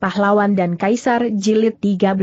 Pahlawan dan Kaisar Jilid 13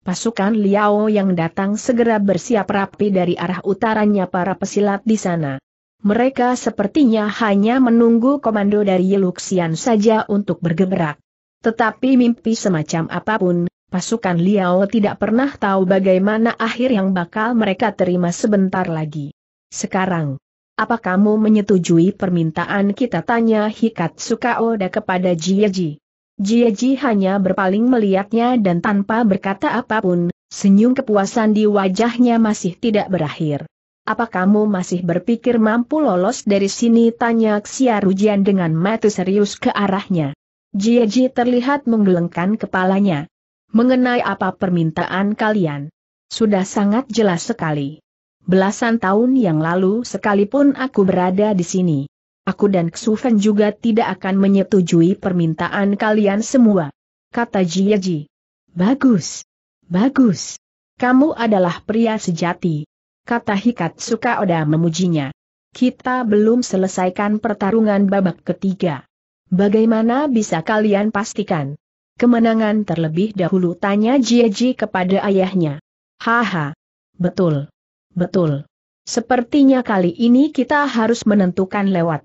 Pasukan Liao yang datang segera bersiap rapi dari arah utaranya para pesilat di sana. Mereka sepertinya hanya menunggu komando dari Yeluxian saja untuk bergerak. Tetapi mimpi semacam apapun, pasukan Liao tidak pernah tahu bagaimana akhir yang bakal mereka terima sebentar lagi. Sekarang, apa kamu menyetujui permintaan kita tanya Hikat Sukaoda kepada Jieji? Jieji hanya berpaling melihatnya dan tanpa berkata apapun, senyum kepuasan di wajahnya masih tidak berakhir. Apa kamu masih berpikir mampu lolos dari sini? Tanya Xia Rujian dengan mata serius ke arahnya. Jieji terlihat menggelengkan kepalanya. Mengenai apa permintaan kalian? Sudah sangat jelas sekali. Belasan tahun yang lalu sekalipun aku berada di sini. Aku dan Xufen juga tidak akan menyetujui permintaan kalian semua. Kata Jiaji. Bagus. Bagus. Kamu adalah pria sejati. Kata Hikat Suka Oda memujinya. Kita belum selesaikan pertarungan babak ketiga. Bagaimana bisa kalian pastikan? Kemenangan terlebih dahulu tanya Jiaji kepada ayahnya. Haha. Betul. Betul. Sepertinya kali ini kita harus menentukan lewat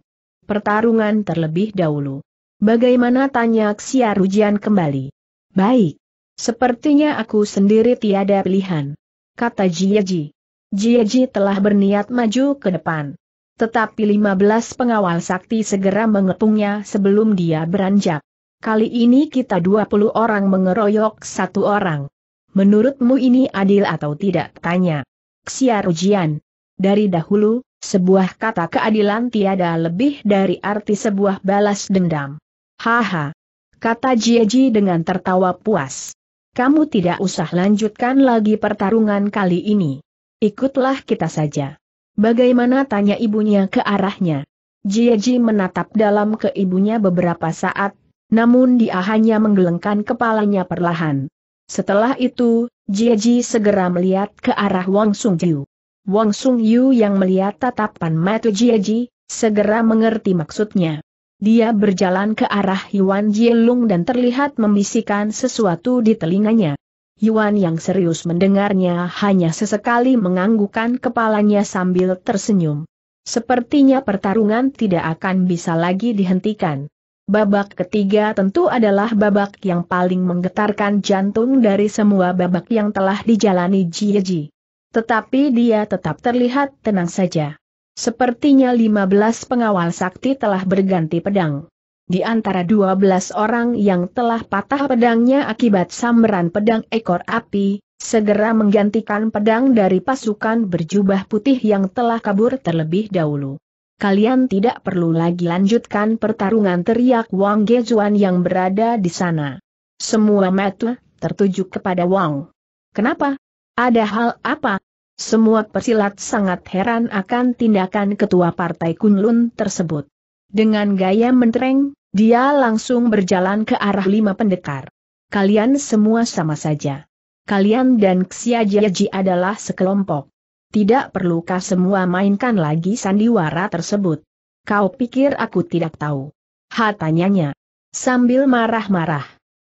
pertarungan terlebih dahulu. Bagaimana tanya Xiar Rujian kembali? Baik. Sepertinya aku sendiri tiada pilihan. Kata Jieji. Jieji telah berniat maju ke depan. Tetapi 15 pengawal sakti segera mengepungnya sebelum dia beranjak. Kali ini kita 20 orang mengeroyok satu orang. Menurutmu ini adil atau tidak? Tanya. Xiar Rujian. Dari dahulu, sebuah kata keadilan tiada lebih dari arti sebuah balas dendam. Haha. Kata Jieji dengan tertawa puas. Kamu tidak usah lanjutkan lagi pertarungan kali ini. Ikutlah kita saja. Bagaimana tanya ibunya ke arahnya? Jieji menatap dalam ke ibunya beberapa saat, namun dia hanya menggelengkan kepalanya perlahan. Setelah itu, Jieji segera melihat ke arah Wang Sung Sungju. Wang Sung Yu yang melihat tatapan mata Jieji, segera mengerti maksudnya. Dia berjalan ke arah Yuan Jielung dan terlihat membisikkan sesuatu di telinganya. Yuan yang serius mendengarnya hanya sesekali menganggukkan kepalanya sambil tersenyum. Sepertinya pertarungan tidak akan bisa lagi dihentikan. Babak ketiga tentu adalah babak yang paling menggetarkan jantung dari semua babak yang telah dijalani Jieji. Tetapi dia tetap terlihat tenang saja. Sepertinya 15 pengawal sakti telah berganti pedang. Di antara 12 orang yang telah patah pedangnya akibat sambaran pedang ekor api, segera menggantikan pedang dari pasukan berjubah putih yang telah kabur terlebih dahulu. Kalian tidak perlu lagi lanjutkan pertarungan teriak Wang Gezuan yang berada di sana. Semua mata tertuju kepada Wang. Kenapa? Ada hal apa? Semua persilat sangat heran akan tindakan ketua partai Kunlun tersebut. Dengan gaya mentereng, dia langsung berjalan ke arah lima pendekar. Kalian semua sama saja. Kalian dan Jiaji adalah sekelompok. Tidak perlukah semua mainkan lagi sandiwara tersebut? Kau pikir aku tidak tahu? Ha Sambil marah-marah.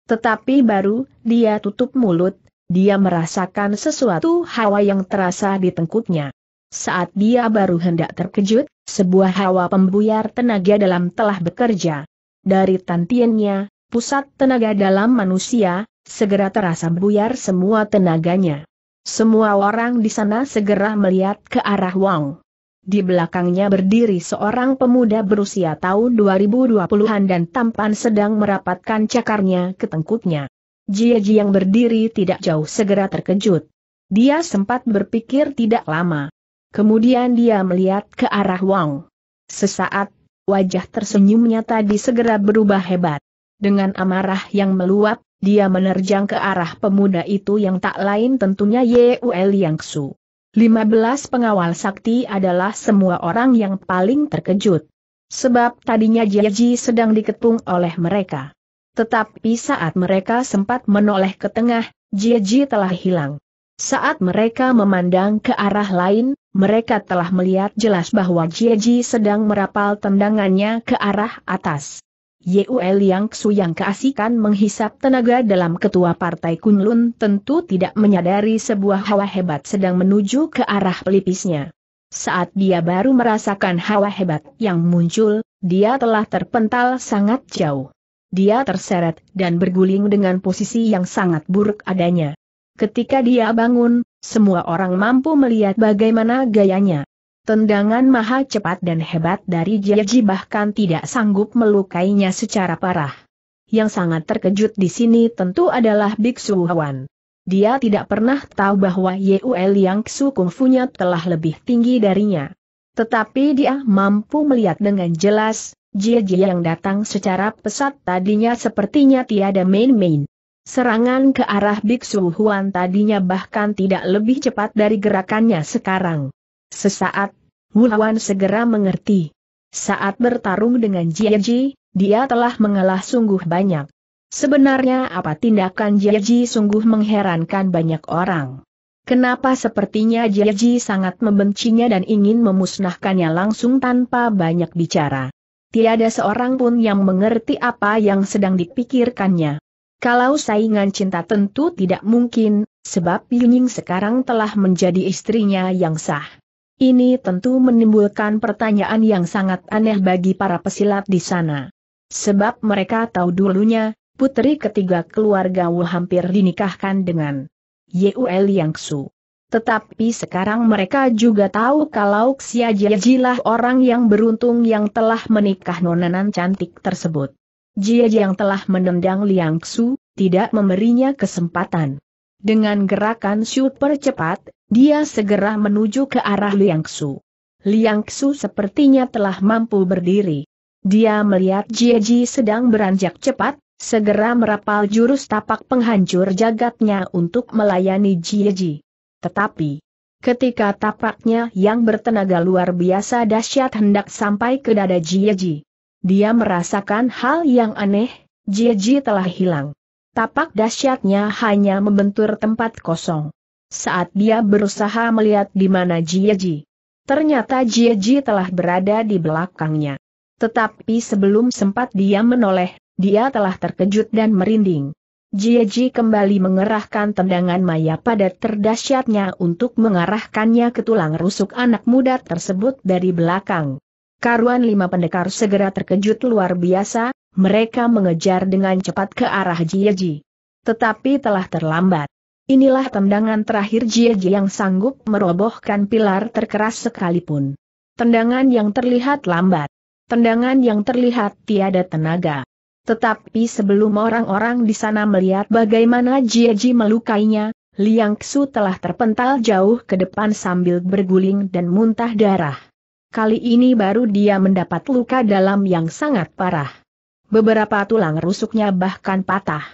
Tetapi baru, dia tutup mulut, dia merasakan sesuatu hawa yang terasa di tengkuknya. Saat dia baru hendak terkejut, sebuah hawa pembuyar tenaga dalam telah bekerja. Dari tantiannya, pusat tenaga dalam manusia, segera terasa buyar semua tenaganya. Semua orang di sana segera melihat ke arah Wang. Di belakangnya berdiri seorang pemuda berusia tahun 2020-an dan tampan sedang merapatkan cakarnya ke tengkuknya. Jiaji yang berdiri tidak jauh segera terkejut. Dia sempat berpikir tidak lama. Kemudian dia melihat ke arah Wang. Sesaat, wajah tersenyumnya tadi segera berubah hebat. Dengan amarah yang meluap, dia menerjang ke arah pemuda itu yang tak lain tentunya Yeul Yangsu. 15 pengawal sakti adalah semua orang yang paling terkejut. Sebab tadinya Jiaji sedang diketung oleh mereka. Tetapi saat mereka sempat menoleh ke tengah, Jiji telah hilang. Saat mereka memandang ke arah lain, mereka telah melihat jelas bahwa Jiji sedang merapal tendangannya ke arah atas. Yuel Yang Xu yang keasikan menghisap tenaga dalam ketua partai Kunlun tentu tidak menyadari sebuah hawa hebat sedang menuju ke arah pelipisnya. Saat dia baru merasakan hawa hebat yang muncul, dia telah terpental sangat jauh. Dia terseret dan berguling dengan posisi yang sangat buruk adanya. Ketika dia bangun, semua orang mampu melihat bagaimana gayanya. Tendangan maha cepat dan hebat dari Jaji bahkan tidak sanggup melukainya secara parah. Yang sangat terkejut di sini tentu adalah Biksu Hwan. Dia tidak pernah tahu bahwa Yuel Yang Su kungfunya telah lebih tinggi darinya. Tetapi dia mampu melihat dengan jelas, Jie jia yang datang secara pesat tadinya sepertinya tiada main-main. Serangan ke arah Biksu Huan tadinya bahkan tidak lebih cepat dari gerakannya sekarang. Sesaat, Huan segera mengerti. Saat bertarung dengan Jia-ji, dia telah mengalah sungguh banyak. Sebenarnya apa tindakan Jia-ji sungguh mengherankan banyak orang. Kenapa sepertinya Jia-ji sangat membencinya dan ingin memusnahkannya langsung tanpa banyak bicara tiada seorang pun yang mengerti apa yang sedang dipikirkannya. Kalau saingan cinta tentu tidak mungkin, sebab Yunying sekarang telah menjadi istrinya yang sah. Ini tentu menimbulkan pertanyaan yang sangat aneh bagi para pesilat di sana. Sebab mereka tahu dulunya, putri ketiga keluarga Wu hampir dinikahkan dengan Yul Yang Su. Tetapi sekarang mereka juga tahu kalau Xia lah orang yang beruntung yang telah menikah nonanan cantik tersebut. Jia yang telah menendang Liang Xu, tidak memberinya kesempatan. Dengan gerakan super cepat, dia segera menuju ke arah Liang Xu. Liang Xu sepertinya telah mampu berdiri. Dia melihat Jia sedang beranjak cepat, segera merapal jurus tapak penghancur jagatnya untuk melayani Jieji. Tetapi, ketika tapaknya yang bertenaga luar biasa dahsyat hendak sampai ke dada Jieji, dia merasakan hal yang aneh, Jieji telah hilang. Tapak dahsyatnya hanya membentur tempat kosong. Saat dia berusaha melihat di mana Jieji, ternyata Jieji telah berada di belakangnya. Tetapi sebelum sempat dia menoleh, dia telah terkejut dan merinding. Jieji kembali mengerahkan tendangan maya pada terdahsyatnya untuk mengarahkannya ke tulang rusuk anak muda tersebut dari belakang. Karuan lima pendekar segera terkejut luar biasa, mereka mengejar dengan cepat ke arah Jieji. Tetapi telah terlambat. Inilah tendangan terakhir Jieji yang sanggup merobohkan pilar terkeras sekalipun. Tendangan yang terlihat lambat. Tendangan yang terlihat tiada tenaga. Tetapi sebelum orang-orang di sana melihat bagaimana Ji melukainya, Liang Xu telah terpental jauh ke depan sambil berguling dan muntah darah. Kali ini baru dia mendapat luka dalam yang sangat parah. Beberapa tulang rusuknya bahkan patah.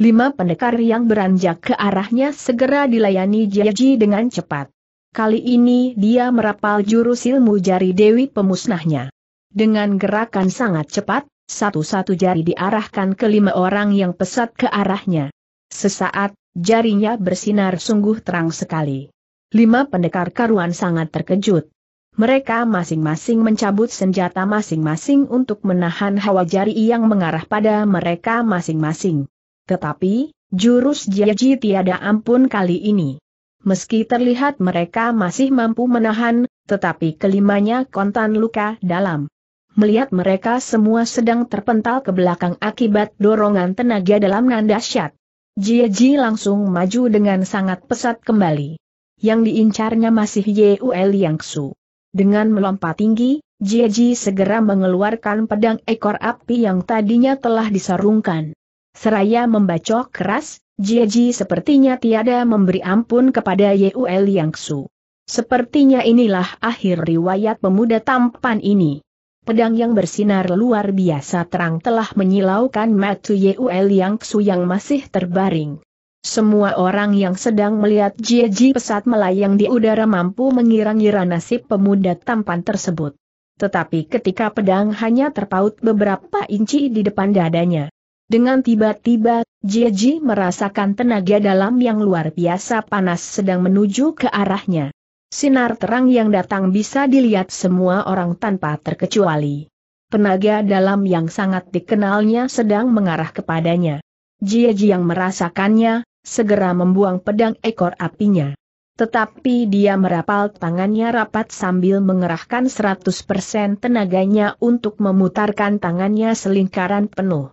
Lima pendekar yang beranjak ke arahnya segera dilayani Ji dengan cepat. Kali ini dia merapal jurus ilmu jari Dewi pemusnahnya. Dengan gerakan sangat cepat, satu-satu jari diarahkan ke lima orang yang pesat ke arahnya. Sesaat, jarinya bersinar sungguh terang sekali. Lima pendekar karuan sangat terkejut. Mereka masing-masing mencabut senjata masing-masing untuk menahan hawa jari yang mengarah pada mereka masing-masing. Tetapi, jurus jiaji tiada ampun kali ini. Meski terlihat mereka masih mampu menahan, tetapi kelimanya kontan luka dalam melihat mereka semua sedang terpental ke belakang akibat dorongan tenaga dalam nandasat. Jie Ji langsung maju dengan sangat pesat kembali. Yang diincarnya masih Yuel Yangsu. Su. Dengan melompat tinggi, Jie Ji segera mengeluarkan pedang ekor api yang tadinya telah disarungkan. Seraya membacok keras, Jie Ji sepertinya tiada memberi ampun kepada Yuel Yangsu. Su. Sepertinya inilah akhir riwayat pemuda tampan ini. Pedang yang bersinar luar biasa terang telah menyilaukan Matu Yeuel Yang su yang masih terbaring. Semua orang yang sedang melihat Jieji pesat melayang di udara mampu mengira-ngira nasib pemuda tampan tersebut. Tetapi ketika pedang hanya terpaut beberapa inci di depan dadanya. Dengan tiba-tiba, Jieji merasakan tenaga dalam yang luar biasa panas sedang menuju ke arahnya. Sinar terang yang datang bisa dilihat semua orang tanpa terkecuali. Penaga dalam yang sangat dikenalnya sedang mengarah kepadanya. Jieji yang merasakannya, segera membuang pedang ekor apinya. Tetapi dia merapal tangannya rapat sambil mengerahkan 100% tenaganya untuk memutarkan tangannya selingkaran penuh.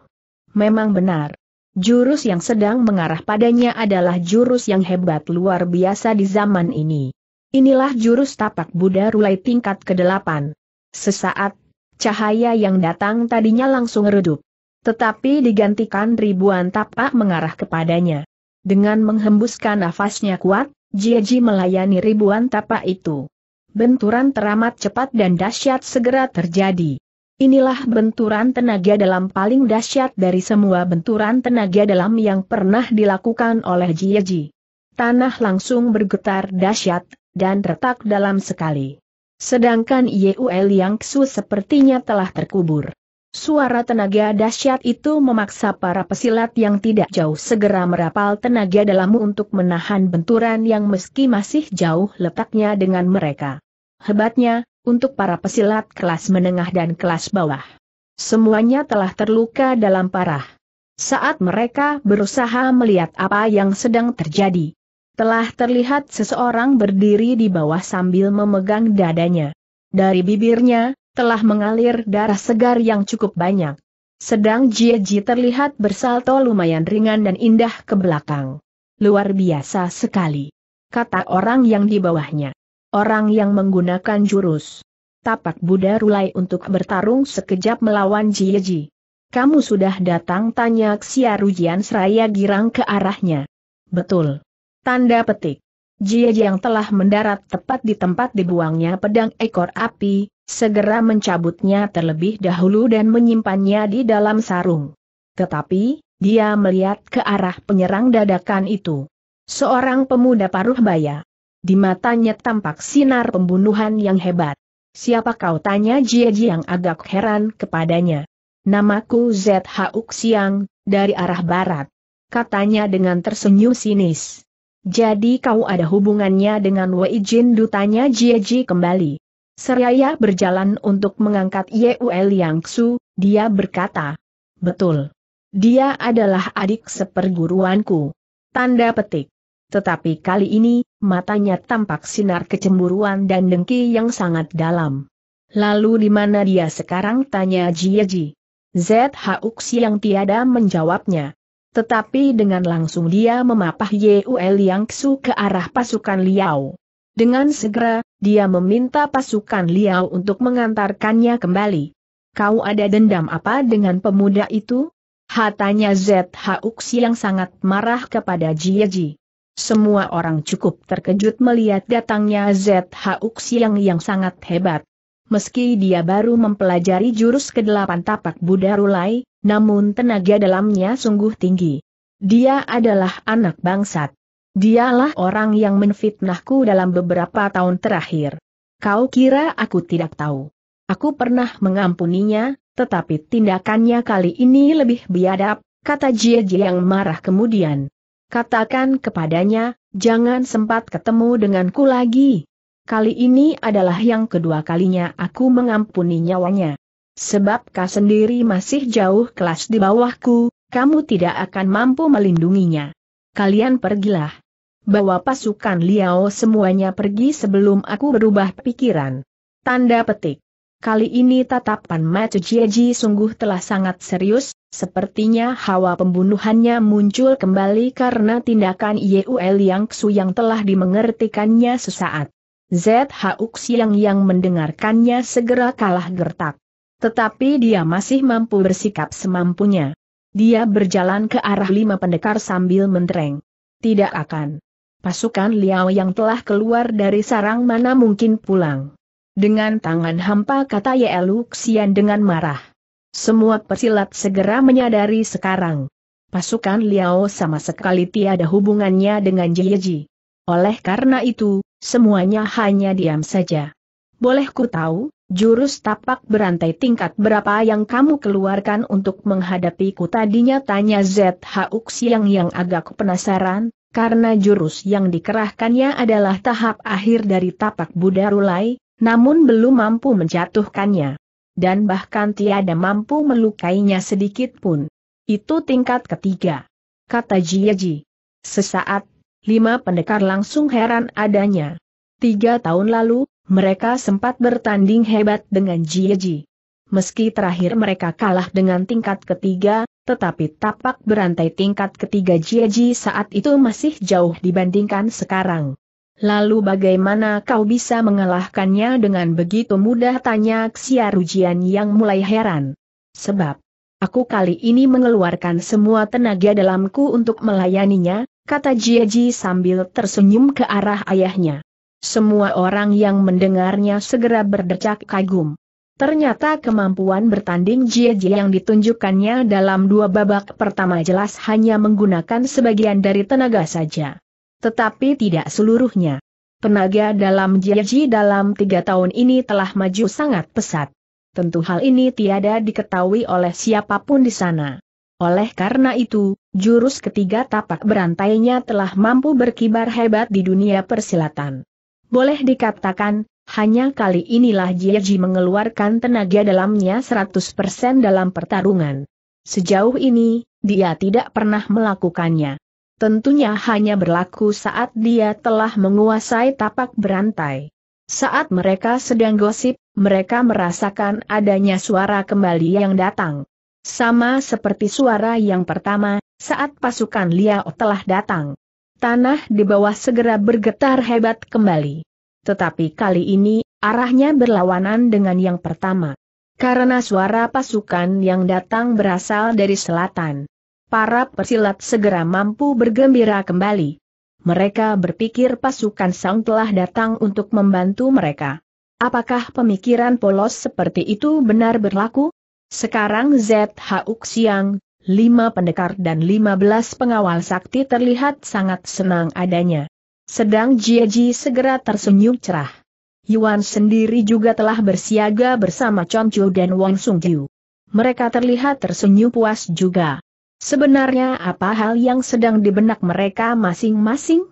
Memang benar. Jurus yang sedang mengarah padanya adalah jurus yang hebat luar biasa di zaman ini. Inilah jurus tapak Buddha Rulai tingkat ke-8. Sesaat, cahaya yang datang tadinya langsung redup. Tetapi digantikan ribuan tapak mengarah kepadanya. Dengan menghembuskan nafasnya kuat, Jieji melayani ribuan tapak itu. Benturan teramat cepat dan dahsyat segera terjadi. Inilah benturan tenaga dalam paling dahsyat dari semua benturan tenaga dalam yang pernah dilakukan oleh Jieji. Tanah langsung bergetar dahsyat, dan retak dalam sekali. Sedangkan Yuel Yang Su sepertinya telah terkubur. Suara tenaga dahsyat itu memaksa para pesilat yang tidak jauh segera merapal tenaga dalammu untuk menahan benturan yang meski masih jauh letaknya dengan mereka. Hebatnya, untuk para pesilat kelas menengah dan kelas bawah. Semuanya telah terluka dalam parah. Saat mereka berusaha melihat apa yang sedang terjadi, telah terlihat seseorang berdiri di bawah sambil memegang dadanya. Dari bibirnya, telah mengalir darah segar yang cukup banyak. Sedang Jie Ji terlihat bersalto lumayan ringan dan indah ke belakang. Luar biasa sekali. Kata orang yang di bawahnya. Orang yang menggunakan jurus. Tapak Buddha Rulai untuk bertarung sekejap melawan Jie Ji. Kamu sudah datang tanya Xia Rujian Seraya girang ke arahnya. Betul. Tanda petik. Jie yang telah mendarat tepat di tempat dibuangnya pedang ekor api, segera mencabutnya terlebih dahulu dan menyimpannya di dalam sarung. Tetapi, dia melihat ke arah penyerang dadakan itu. Seorang pemuda paruh baya. Di matanya tampak sinar pembunuhan yang hebat. Siapa kau tanya Jie yang agak heran kepadanya. Namaku Zhu Xiang, dari arah barat. Katanya dengan tersenyum sinis. Jadi kau ada hubungannya dengan Wei Jin dutanya Jie Ji kembali. Seraya berjalan untuk mengangkat Uel Yang Su, dia berkata. Betul. Dia adalah adik seperguruanku. Tanda petik. Tetapi kali ini, matanya tampak sinar kecemburuan dan dengki yang sangat dalam. Lalu di mana dia sekarang tanya Jie Ji. Z. yang tiada menjawabnya. Tetapi dengan langsung dia memapah Yue Xu ke arah pasukan Liao. Dengan segera, dia meminta pasukan Liao untuk mengantarkannya kembali. Kau ada dendam apa dengan pemuda itu? Hatanya ZH Uksi yang sangat marah kepada Jie Ji. Semua orang cukup terkejut melihat datangnya ZH Uksi yang yang sangat hebat. Meski dia baru mempelajari jurus kedelapan tapak Buddha Rulai, namun tenaga dalamnya sungguh tinggi. Dia adalah anak bangsat. Dialah orang yang menfitnahku dalam beberapa tahun terakhir. Kau kira aku tidak tahu. Aku pernah mengampuninya, tetapi tindakannya kali ini lebih biadab, kata Jie Jie yang marah kemudian. Katakan kepadanya, jangan sempat ketemu denganku lagi. Kali ini adalah yang kedua kalinya aku mengampuni nyawanya. Sebab kau sendiri masih jauh kelas di bawahku, kamu tidak akan mampu melindunginya. Kalian pergilah. Bawa pasukan Liao semuanya pergi sebelum aku berubah pikiran. Tanda petik. Kali ini tatapan Mata Jieji sungguh telah sangat serius, sepertinya hawa pembunuhannya muncul kembali karena tindakan Yeuel Yang Xu yang telah dimengertikannya sesaat. ZH Xiang yang mendengarkannya segera kalah gertak. Tetapi dia masih mampu bersikap semampunya. Dia berjalan ke arah lima pendekar sambil mentereng. Tidak akan. Pasukan Liao yang telah keluar dari sarang mana mungkin pulang. Dengan tangan hampa kata Yelu Xian dengan marah. Semua persilat segera menyadari sekarang. Pasukan Liao sama sekali tiada hubungannya dengan Jieji. Oleh karena itu, semuanya hanya diam saja. Boleh ku tahu, Jurus tapak berantai tingkat berapa yang kamu keluarkan untuk menghadapiku tadinya tanya ZHU Xiang yang agak penasaran, karena jurus yang dikerahkannya adalah tahap akhir dari tapak Buddha Rulai, namun belum mampu menjatuhkannya. Dan bahkan tiada mampu melukainya sedikit pun. Itu tingkat ketiga. Kata Jiaji. Sesaat, lima pendekar langsung heran adanya. Tiga tahun lalu, mereka sempat bertanding hebat dengan Jieji. Meski terakhir mereka kalah dengan tingkat ketiga, tetapi tapak berantai tingkat ketiga Jieji saat itu masih jauh dibandingkan sekarang. Lalu bagaimana kau bisa mengalahkannya dengan begitu mudah tanya Xiarujian yang mulai heran. Sebab, aku kali ini mengeluarkan semua tenaga dalamku untuk melayaninya, kata Jieji sambil tersenyum ke arah ayahnya. Semua orang yang mendengarnya segera berdecak kagum. Ternyata kemampuan bertanding Jieji yang ditunjukkannya dalam dua babak pertama jelas hanya menggunakan sebagian dari tenaga saja. Tetapi tidak seluruhnya. Tenaga dalam Jieji dalam tiga tahun ini telah maju sangat pesat. Tentu hal ini tiada diketahui oleh siapapun di sana. Oleh karena itu, jurus ketiga tapak berantainya telah mampu berkibar hebat di dunia persilatan. Boleh dikatakan, hanya kali inilah Jieji mengeluarkan tenaga dalamnya 100% dalam pertarungan. Sejauh ini, dia tidak pernah melakukannya. Tentunya hanya berlaku saat dia telah menguasai tapak berantai. Saat mereka sedang gosip, mereka merasakan adanya suara kembali yang datang. Sama seperti suara yang pertama, saat pasukan Liao telah datang tanah di bawah segera bergetar hebat kembali. Tetapi kali ini, arahnya berlawanan dengan yang pertama. Karena suara pasukan yang datang berasal dari selatan. Para persilat segera mampu bergembira kembali. Mereka berpikir pasukan Sang telah datang untuk membantu mereka. Apakah pemikiran polos seperti itu benar berlaku? Sekarang ZH lima pendekar dan lima belas pengawal sakti terlihat sangat senang adanya. Sedang Jiaji segera tersenyum cerah. Yuan sendiri juga telah bersiaga bersama Chon dan Wang Sung Ju. Mereka terlihat tersenyum puas juga. Sebenarnya apa hal yang sedang dibenak mereka masing-masing?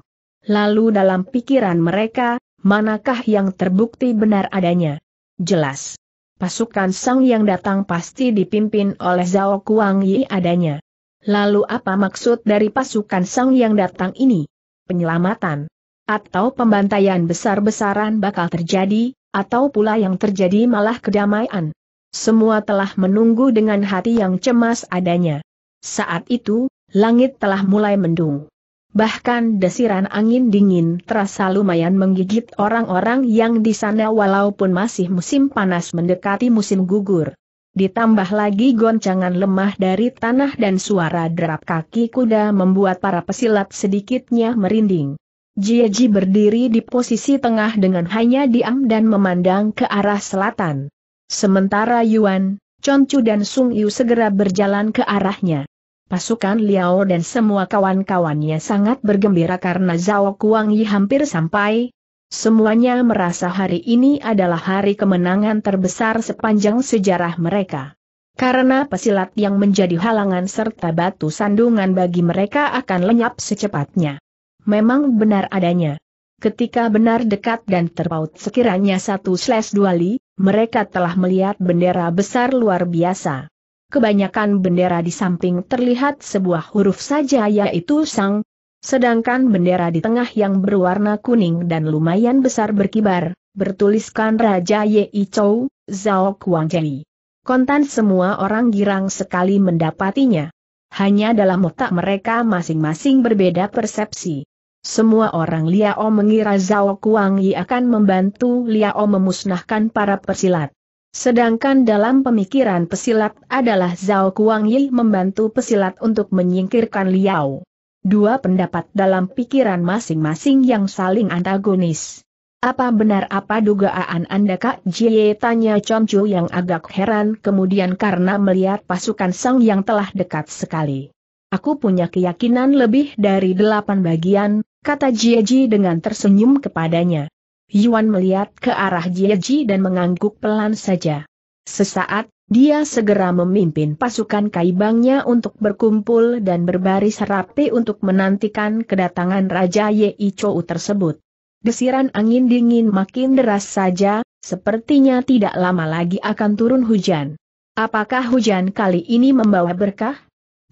Lalu dalam pikiran mereka, manakah yang terbukti benar adanya? Jelas pasukan Sang yang datang pasti dipimpin oleh Zhao Kuang Yi adanya. Lalu apa maksud dari pasukan Sang yang datang ini? Penyelamatan atau pembantaian besar-besaran bakal terjadi, atau pula yang terjadi malah kedamaian. Semua telah menunggu dengan hati yang cemas adanya. Saat itu, langit telah mulai mendung. Bahkan desiran angin dingin terasa lumayan menggigit orang-orang yang di sana walaupun masih musim panas mendekati musim gugur. Ditambah lagi goncangan lemah dari tanah dan suara derap kaki kuda membuat para pesilat sedikitnya merinding. Jieji berdiri di posisi tengah dengan hanya diam dan memandang ke arah selatan. Sementara Yuan, Chonchu dan Sung Yu segera berjalan ke arahnya. Pasukan Liao dan semua kawan-kawannya sangat bergembira karena Zhao Kuang hampir sampai. Semuanya merasa hari ini adalah hari kemenangan terbesar sepanjang sejarah mereka. Karena pesilat yang menjadi halangan serta batu sandungan bagi mereka akan lenyap secepatnya. Memang benar adanya. Ketika benar dekat dan terpaut sekiranya satu slash dua li, mereka telah melihat bendera besar luar biasa kebanyakan bendera di samping terlihat sebuah huruf saja yaitu sang, sedangkan bendera di tengah yang berwarna kuning dan lumayan besar berkibar, bertuliskan Raja Yi Chou, Zhao Kuang Jeli. Kontan semua orang girang sekali mendapatinya. Hanya dalam otak mereka masing-masing berbeda persepsi. Semua orang Liao mengira Zhao Kuang akan membantu Liao memusnahkan para persilat. Sedangkan dalam pemikiran pesilat adalah Zhao Kuang Yi membantu pesilat untuk menyingkirkan Liao. Dua pendapat dalam pikiran masing-masing yang saling antagonis. Apa benar apa dugaan Anda Kak Jie tanya Chu yang agak heran kemudian karena melihat pasukan Sang yang telah dekat sekali. Aku punya keyakinan lebih dari delapan bagian, kata Jie Ji dengan tersenyum kepadanya. Yuan melihat ke arah Jieji dan mengangguk pelan saja. Sesaat, dia segera memimpin pasukan kaibangnya untuk berkumpul dan berbaris rapi untuk menantikan kedatangan Raja Yei Chou tersebut. Desiran angin dingin makin deras saja, sepertinya tidak lama lagi akan turun hujan. Apakah hujan kali ini membawa berkah?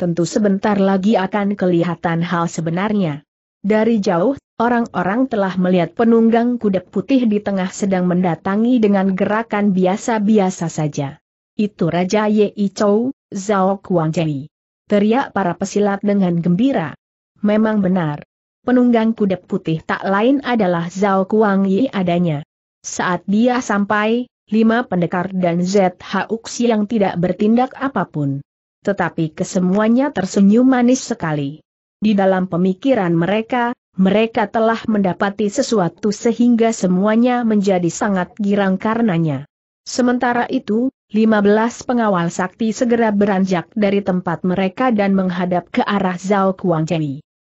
Tentu sebentar lagi akan kelihatan hal sebenarnya. Dari jauh, orang-orang telah melihat penunggang kuda putih di tengah sedang mendatangi dengan gerakan biasa-biasa saja. Itu Raja Ye Chou, Zhao Kuang Jei. Teriak para pesilat dengan gembira. Memang benar. Penunggang kuda putih tak lain adalah Zhao Kuang Yi adanya. Saat dia sampai, lima pendekar dan ZHUX yang tidak bertindak apapun. Tetapi kesemuanya tersenyum manis sekali. Di dalam pemikiran mereka, mereka telah mendapati sesuatu sehingga semuanya menjadi sangat girang karenanya. Sementara itu, 15 pengawal sakti segera beranjak dari tempat mereka dan menghadap ke arah Zhao Kuang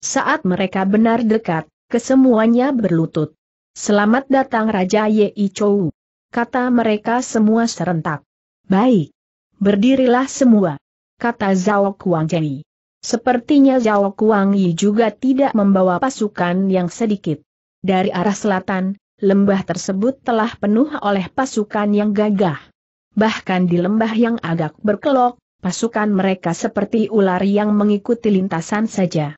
Saat mereka benar dekat, kesemuanya berlutut. Selamat datang Raja Yei Chou. Kata mereka semua serentak. Baik. Berdirilah semua. Kata Zhao Kuang Sepertinya Zhao Kuang Yi juga tidak membawa pasukan yang sedikit. Dari arah selatan, lembah tersebut telah penuh oleh pasukan yang gagah. Bahkan di lembah yang agak berkelok, pasukan mereka seperti ular yang mengikuti lintasan saja.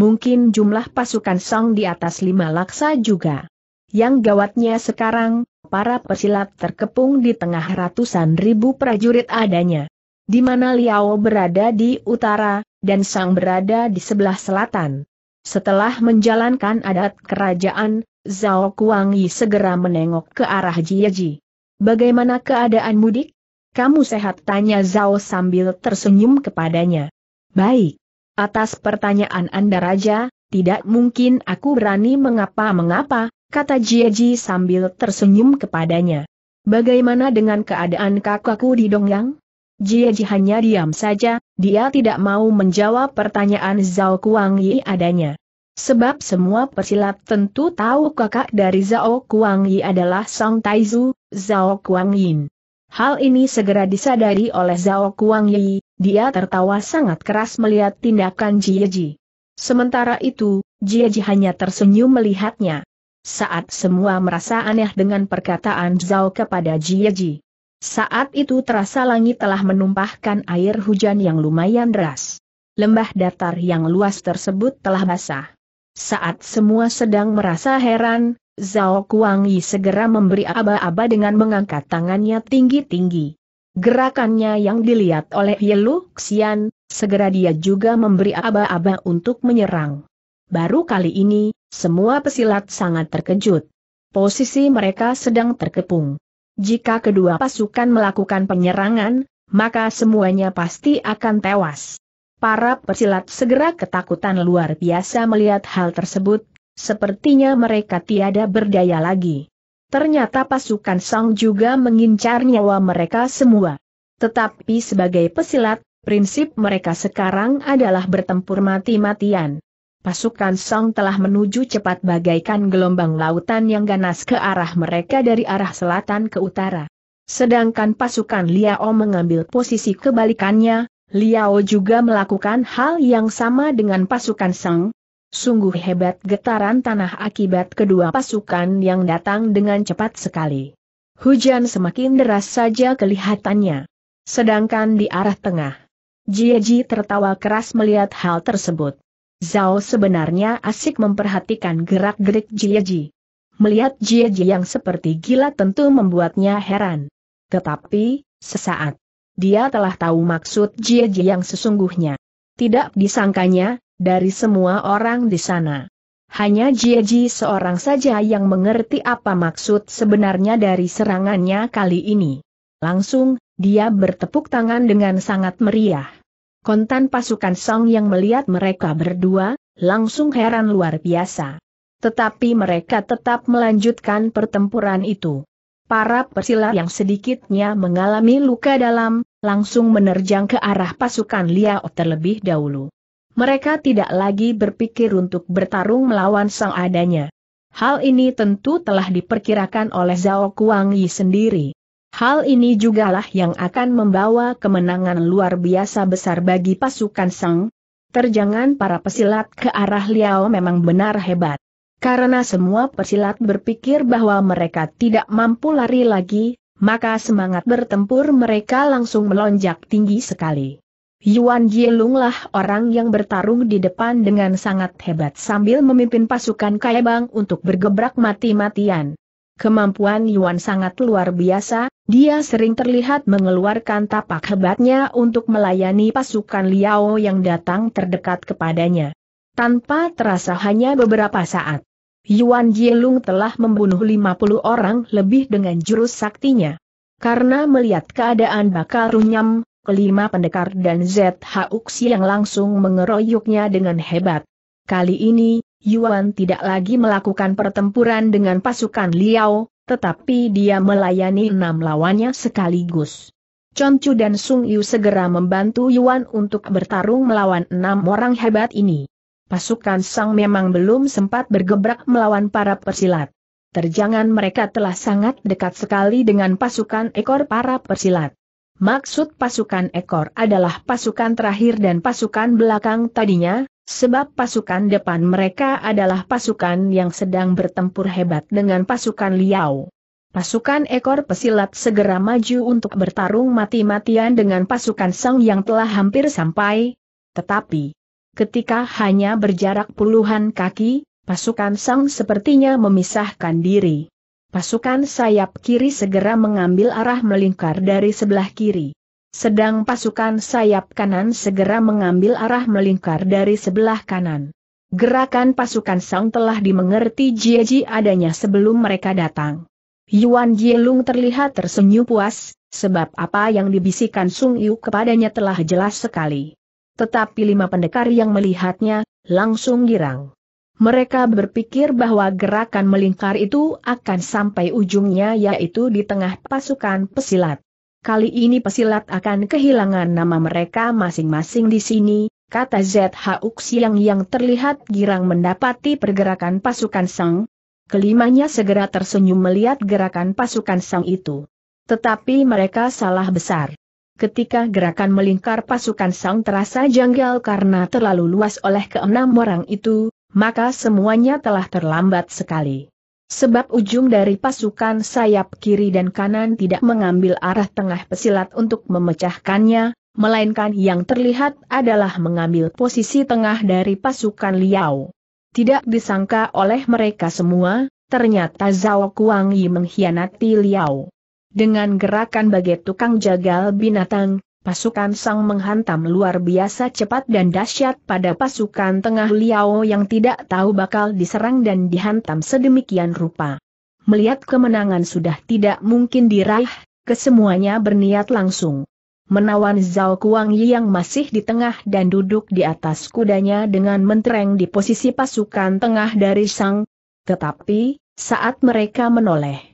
Mungkin jumlah pasukan Song di atas lima laksa juga. Yang gawatnya sekarang, para pesilat terkepung di tengah ratusan ribu prajurit adanya. Di mana Liao berada di utara, dan Sang berada di sebelah selatan. Setelah menjalankan adat kerajaan, Zhao Kuang Yi segera menengok ke arah Jieji. Bagaimana keadaan mudik? Kamu sehat tanya Zhao sambil tersenyum kepadanya. Baik. Atas pertanyaan Anda Raja, tidak mungkin aku berani mengapa-mengapa, kata Jieji sambil tersenyum kepadanya. Bagaimana dengan keadaan kakakku di Dongyang? Jie Ji hanya diam saja, dia tidak mau menjawab pertanyaan Zhao Kuang Yi adanya. Sebab semua persilat tentu tahu kakak dari Zhao Kuang Yi adalah Song Taizu, Zhao Kuang Yin. Hal ini segera disadari oleh Zhao Kuang Yi, dia tertawa sangat keras melihat tindakan Jie Ji. Sementara itu, Jie Ji hanya tersenyum melihatnya. Saat semua merasa aneh dengan perkataan Zhao kepada Jie Ji. Saat itu terasa langit telah menumpahkan air hujan yang lumayan deras. Lembah datar yang luas tersebut telah basah. Saat semua sedang merasa heran, Zhao Kuang segera memberi aba-aba dengan mengangkat tangannya tinggi-tinggi. Gerakannya yang dilihat oleh Yelu Xian, segera dia juga memberi aba-aba untuk menyerang. Baru kali ini, semua pesilat sangat terkejut. Posisi mereka sedang terkepung. Jika kedua pasukan melakukan penyerangan, maka semuanya pasti akan tewas. Para pesilat segera ketakutan luar biasa melihat hal tersebut, sepertinya mereka tiada berdaya lagi. Ternyata pasukan Song juga mengincar nyawa mereka semua. Tetapi sebagai pesilat, prinsip mereka sekarang adalah bertempur mati-matian. Pasukan Song telah menuju cepat bagaikan gelombang lautan yang ganas ke arah mereka dari arah selatan ke utara. Sedangkan pasukan Liao mengambil posisi kebalikannya, Liao juga melakukan hal yang sama dengan pasukan Song. Sungguh hebat getaran tanah akibat kedua pasukan yang datang dengan cepat sekali. Hujan semakin deras saja kelihatannya. Sedangkan di arah tengah, Jieji tertawa keras melihat hal tersebut. Zhao sebenarnya asik memperhatikan gerak-gerik Jieji. Melihat Jieji yang seperti gila tentu membuatnya heran. Tetapi, sesaat, dia telah tahu maksud Jieji yang sesungguhnya. Tidak disangkanya, dari semua orang di sana. Hanya Jieji seorang saja yang mengerti apa maksud sebenarnya dari serangannya kali ini. Langsung, dia bertepuk tangan dengan sangat meriah. Kontan pasukan Song yang melihat mereka berdua, langsung heran luar biasa. Tetapi mereka tetap melanjutkan pertempuran itu. Para persilah yang sedikitnya mengalami luka dalam, langsung menerjang ke arah pasukan Liao terlebih dahulu. Mereka tidak lagi berpikir untuk bertarung melawan sang adanya. Hal ini tentu telah diperkirakan oleh Zhao Kuang Yi sendiri. Hal ini jugalah yang akan membawa kemenangan luar biasa besar bagi pasukan Sang. Terjangan para pesilat ke arah Liao memang benar hebat. Karena semua pesilat berpikir bahwa mereka tidak mampu lari lagi, maka semangat bertempur mereka langsung melonjak tinggi sekali. Yuan Jielunglah orang yang bertarung di depan dengan sangat hebat sambil memimpin pasukan Kaibang untuk bergebrak mati-matian. Kemampuan Yuan sangat luar biasa, dia sering terlihat mengeluarkan tapak hebatnya untuk melayani pasukan Liao yang datang terdekat kepadanya. Tanpa terasa hanya beberapa saat. Yuan Jielung telah membunuh 50 orang lebih dengan jurus saktinya. Karena melihat keadaan bakal runyam, kelima pendekar dan ZH yang langsung mengeroyoknya dengan hebat. Kali ini, Yuan tidak lagi melakukan pertempuran dengan pasukan Liao, tetapi dia melayani enam lawannya sekaligus. Chu dan Sung Yu segera membantu Yuan untuk bertarung melawan enam orang hebat ini. Pasukan Sang memang belum sempat bergebrak melawan para persilat. Terjangan mereka telah sangat dekat sekali dengan pasukan ekor para persilat. Maksud pasukan ekor adalah pasukan terakhir dan pasukan belakang tadinya, Sebab pasukan depan mereka adalah pasukan yang sedang bertempur hebat dengan pasukan Liao. Pasukan ekor pesilat segera maju untuk bertarung mati-matian dengan pasukan Sang yang telah hampir sampai. Tetapi, ketika hanya berjarak puluhan kaki, pasukan Sang sepertinya memisahkan diri. Pasukan sayap kiri segera mengambil arah melingkar dari sebelah kiri. Sedang pasukan sayap kanan segera mengambil arah melingkar dari sebelah kanan. Gerakan pasukan sang telah dimengerti Jie Ji adanya sebelum mereka datang. Yuan Jielung terlihat tersenyum puas, sebab apa yang dibisikkan Sung Yu kepadanya telah jelas sekali. Tetapi lima pendekar yang melihatnya, langsung girang. Mereka berpikir bahwa gerakan melingkar itu akan sampai ujungnya yaitu di tengah pasukan pesilat. Kali ini pesilat akan kehilangan nama mereka masing-masing di sini, kata ZH Uxiang yang terlihat girang mendapati pergerakan pasukan Sang. Kelimanya segera tersenyum melihat gerakan pasukan Sang itu. Tetapi mereka salah besar. Ketika gerakan melingkar pasukan Sang terasa janggal karena terlalu luas oleh keenam orang itu, maka semuanya telah terlambat sekali. Sebab ujung dari pasukan sayap kiri dan kanan tidak mengambil arah tengah pesilat untuk memecahkannya, melainkan yang terlihat adalah mengambil posisi tengah dari pasukan Liao. Tidak disangka oleh mereka semua, ternyata Zhao Kuang Yi mengkhianati Liao. Dengan gerakan bagai tukang jagal binatang, Pasukan Sang menghantam luar biasa cepat dan dahsyat pada pasukan tengah Liao yang tidak tahu bakal diserang dan dihantam sedemikian rupa. Melihat kemenangan sudah tidak mungkin diraih, kesemuanya berniat langsung. Menawan Zhao Kuang Yi yang masih di tengah dan duduk di atas kudanya dengan mentereng di posisi pasukan tengah dari Sang. Tetapi, saat mereka menoleh,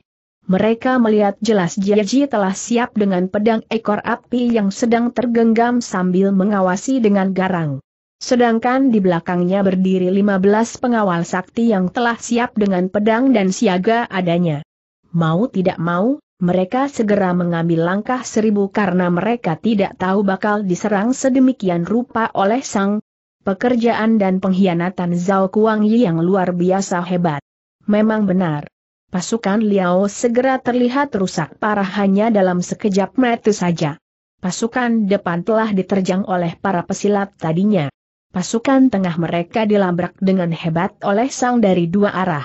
mereka melihat jelas Jiaji telah siap dengan pedang ekor api yang sedang tergenggam sambil mengawasi dengan garang. Sedangkan di belakangnya berdiri 15 pengawal sakti yang telah siap dengan pedang dan siaga adanya. Mau tidak mau, mereka segera mengambil langkah seribu karena mereka tidak tahu bakal diserang sedemikian rupa oleh sang pekerjaan dan pengkhianatan Zhao Kuang Yi yang luar biasa hebat. Memang benar, Pasukan Liao segera terlihat rusak parah hanya dalam sekejap mata saja. Pasukan depan telah diterjang oleh para pesilat tadinya. Pasukan tengah mereka dilabrak dengan hebat oleh Sang dari dua arah.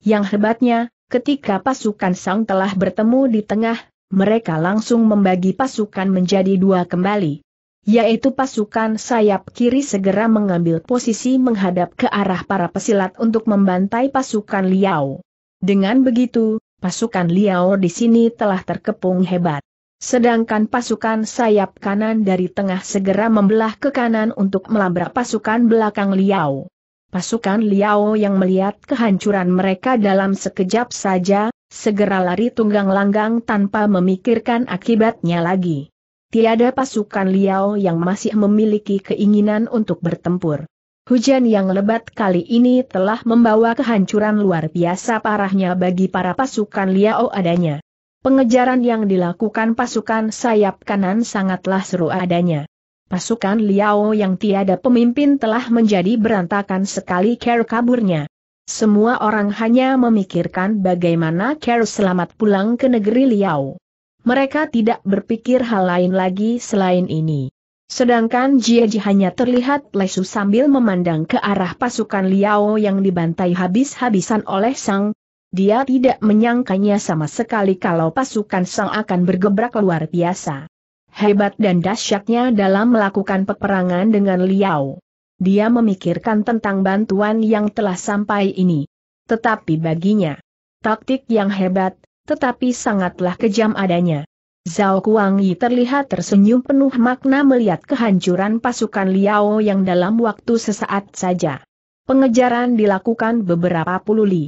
Yang hebatnya, ketika pasukan Sang telah bertemu di tengah, mereka langsung membagi pasukan menjadi dua kembali yaitu pasukan sayap kiri segera mengambil posisi menghadap ke arah para pesilat untuk membantai pasukan Liao. Dengan begitu, pasukan Liao di sini telah terkepung hebat. Sedangkan pasukan sayap kanan dari tengah segera membelah ke kanan untuk melabrak pasukan belakang Liao. Pasukan Liao yang melihat kehancuran mereka dalam sekejap saja, segera lari tunggang langgang tanpa memikirkan akibatnya lagi. Tiada pasukan Liao yang masih memiliki keinginan untuk bertempur. Hujan yang lebat kali ini telah membawa kehancuran luar biasa parahnya bagi para pasukan Liao adanya. Pengejaran yang dilakukan pasukan sayap kanan sangatlah seru adanya. Pasukan Liao yang tiada pemimpin telah menjadi berantakan sekali Ker kaburnya. Semua orang hanya memikirkan bagaimana Ker selamat pulang ke negeri Liao. Mereka tidak berpikir hal lain lagi selain ini. Sedangkan Jie Ji hanya terlihat lesu sambil memandang ke arah pasukan Liao yang dibantai habis-habisan oleh Sang. Dia tidak menyangkanya sama sekali kalau pasukan Sang akan bergebrak luar biasa. Hebat dan dahsyatnya dalam melakukan peperangan dengan Liao. Dia memikirkan tentang bantuan yang telah sampai ini. Tetapi baginya, taktik yang hebat, tetapi sangatlah kejam adanya. Zhao Kuangyi terlihat tersenyum penuh makna melihat kehancuran pasukan Liao yang dalam waktu sesaat saja. Pengejaran dilakukan beberapa puluh li.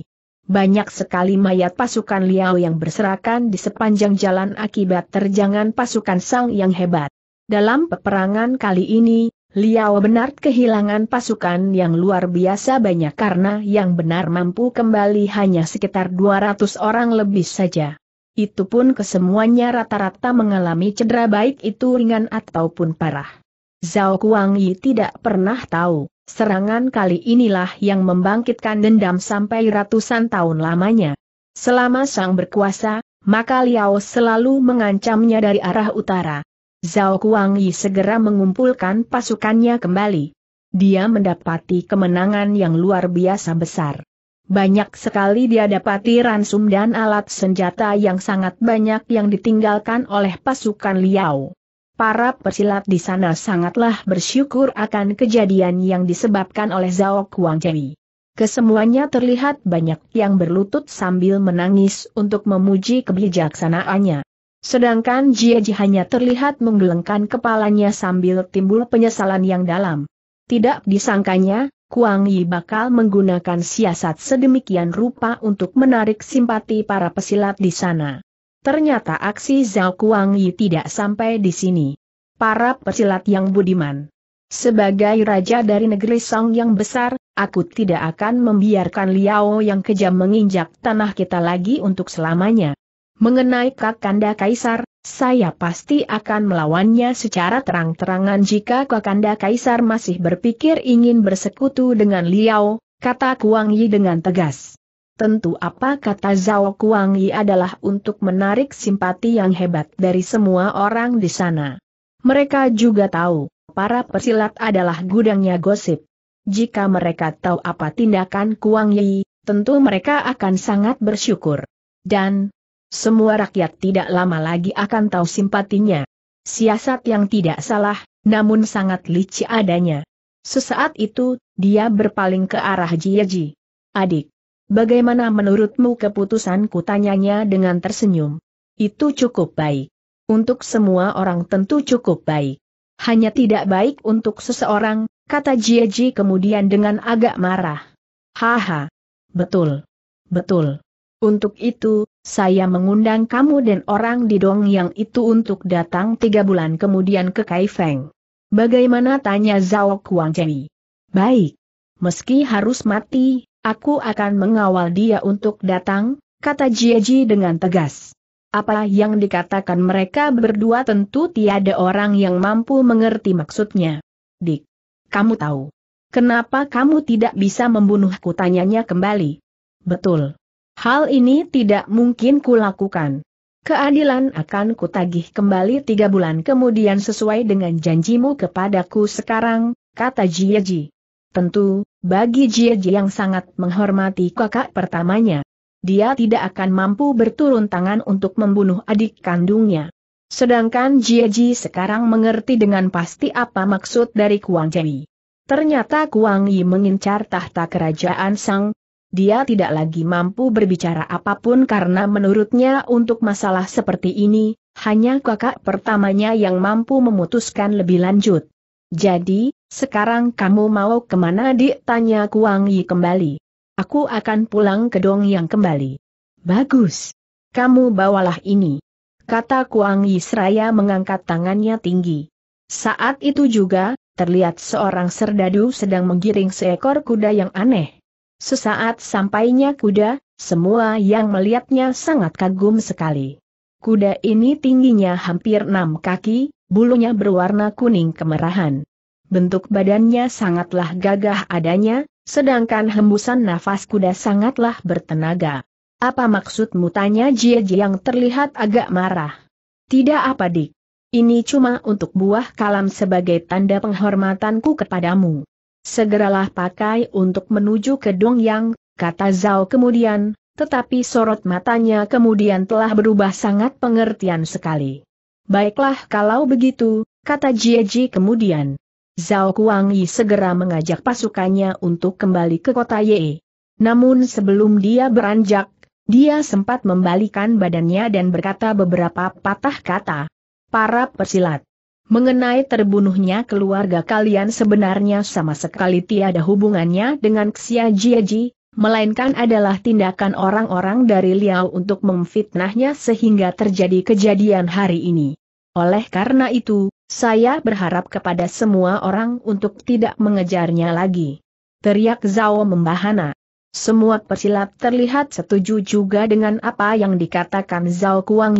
Banyak sekali mayat pasukan Liao yang berserakan di sepanjang jalan akibat terjangan pasukan Sang yang hebat. Dalam peperangan kali ini, Liao benar kehilangan pasukan yang luar biasa banyak karena yang benar mampu kembali hanya sekitar 200 orang lebih saja. Itu pun kesemuanya rata-rata mengalami cedera baik itu ringan ataupun parah. Zhao Kuang tidak pernah tahu, serangan kali inilah yang membangkitkan dendam sampai ratusan tahun lamanya. Selama Sang berkuasa, maka Liao selalu mengancamnya dari arah utara. Zhao Kuang segera mengumpulkan pasukannya kembali. Dia mendapati kemenangan yang luar biasa besar. Banyak sekali dia dapati ransum dan alat senjata yang sangat banyak yang ditinggalkan oleh pasukan Liao. Para persilat di sana sangatlah bersyukur akan kejadian yang disebabkan oleh Zhao Kuang Kesemuanya terlihat banyak yang berlutut sambil menangis untuk memuji kebijaksanaannya. Sedangkan Jie Ji hanya terlihat menggelengkan kepalanya sambil timbul penyesalan yang dalam. Tidak disangkanya, Kuang Yi bakal menggunakan siasat sedemikian rupa untuk menarik simpati para pesilat di sana. Ternyata aksi Zhao Kuang Yi tidak sampai di sini. Para pesilat yang budiman. Sebagai raja dari negeri Song yang besar, aku tidak akan membiarkan Liao yang kejam menginjak tanah kita lagi untuk selamanya. Mengenai Kakanda Kaisar, saya pasti akan melawannya secara terang-terangan jika Kakanda Kaisar masih berpikir ingin bersekutu dengan Liao, kata Kuang Yi dengan tegas. Tentu apa kata Zhao Kuang Yi adalah untuk menarik simpati yang hebat dari semua orang di sana. Mereka juga tahu, para pesilat adalah gudangnya gosip. Jika mereka tahu apa tindakan Kuang Yi, tentu mereka akan sangat bersyukur. Dan, semua rakyat tidak lama lagi akan tahu simpatinya. Siasat yang tidak salah, namun sangat licik adanya. Sesaat itu, dia berpaling ke arah Jiaji. Adik, bagaimana menurutmu keputusanku tanyanya dengan tersenyum? Itu cukup baik. Untuk semua orang tentu cukup baik. Hanya tidak baik untuk seseorang, kata Jiaji kemudian dengan agak marah. Haha. Betul. Betul. Untuk itu, saya mengundang kamu dan orang di Dong yang itu untuk datang tiga bulan kemudian ke Kaifeng. Bagaimana tanya Zhao Kuang Baik. Meski harus mati, aku akan mengawal dia untuk datang, kata Jiaji dengan tegas. Apa yang dikatakan mereka berdua tentu tiada orang yang mampu mengerti maksudnya. Dik. Kamu tahu. Kenapa kamu tidak bisa membunuhku tanyanya kembali? Betul. Hal ini tidak mungkin kulakukan. Keadilan akan kutagih kembali tiga bulan kemudian sesuai dengan janjimu kepadaku sekarang, kata Jieji. Tentu, bagi Jieji yang sangat menghormati kakak pertamanya, dia tidak akan mampu berturun tangan untuk membunuh adik kandungnya. Sedangkan Jieji sekarang mengerti dengan pasti apa maksud dari Kuang Jai. Ternyata Kuang Yi mengincar tahta kerajaan Sang, dia tidak lagi mampu berbicara apapun karena menurutnya untuk masalah seperti ini, hanya kakak pertamanya yang mampu memutuskan lebih lanjut. Jadi, sekarang kamu mau kemana Ditanya Tanya Kuang Yi kembali. Aku akan pulang ke Dong yang kembali. Bagus. Kamu bawalah ini. Kata Kuang Yi seraya mengangkat tangannya tinggi. Saat itu juga, terlihat seorang serdadu sedang menggiring seekor kuda yang aneh. Sesaat sampainya kuda, semua yang melihatnya sangat kagum sekali. Kuda ini tingginya hampir enam kaki, bulunya berwarna kuning kemerahan. Bentuk badannya sangatlah gagah adanya, sedangkan hembusan nafas kuda sangatlah bertenaga. Apa maksudmu tanya Jie yang terlihat agak marah? Tidak apa dik. Ini cuma untuk buah kalam sebagai tanda penghormatanku kepadamu. Segeralah pakai untuk menuju ke Dongyang, kata Zhao kemudian, tetapi sorot matanya kemudian telah berubah sangat pengertian sekali. Baiklah kalau begitu, kata Jieji kemudian. Zhao Kuangyi segera mengajak pasukannya untuk kembali ke kota Ye. Namun sebelum dia beranjak, dia sempat membalikan badannya dan berkata beberapa patah kata. Para persilat. Mengenai terbunuhnya keluarga kalian sebenarnya sama sekali tiada hubungannya dengan Xia Jieji, melainkan adalah tindakan orang-orang dari Liao untuk memfitnahnya sehingga terjadi kejadian hari ini. Oleh karena itu, saya berharap kepada semua orang untuk tidak mengejarnya lagi. Teriak Zhao membahana. Semua persilat terlihat setuju juga dengan apa yang dikatakan Zhao Kuang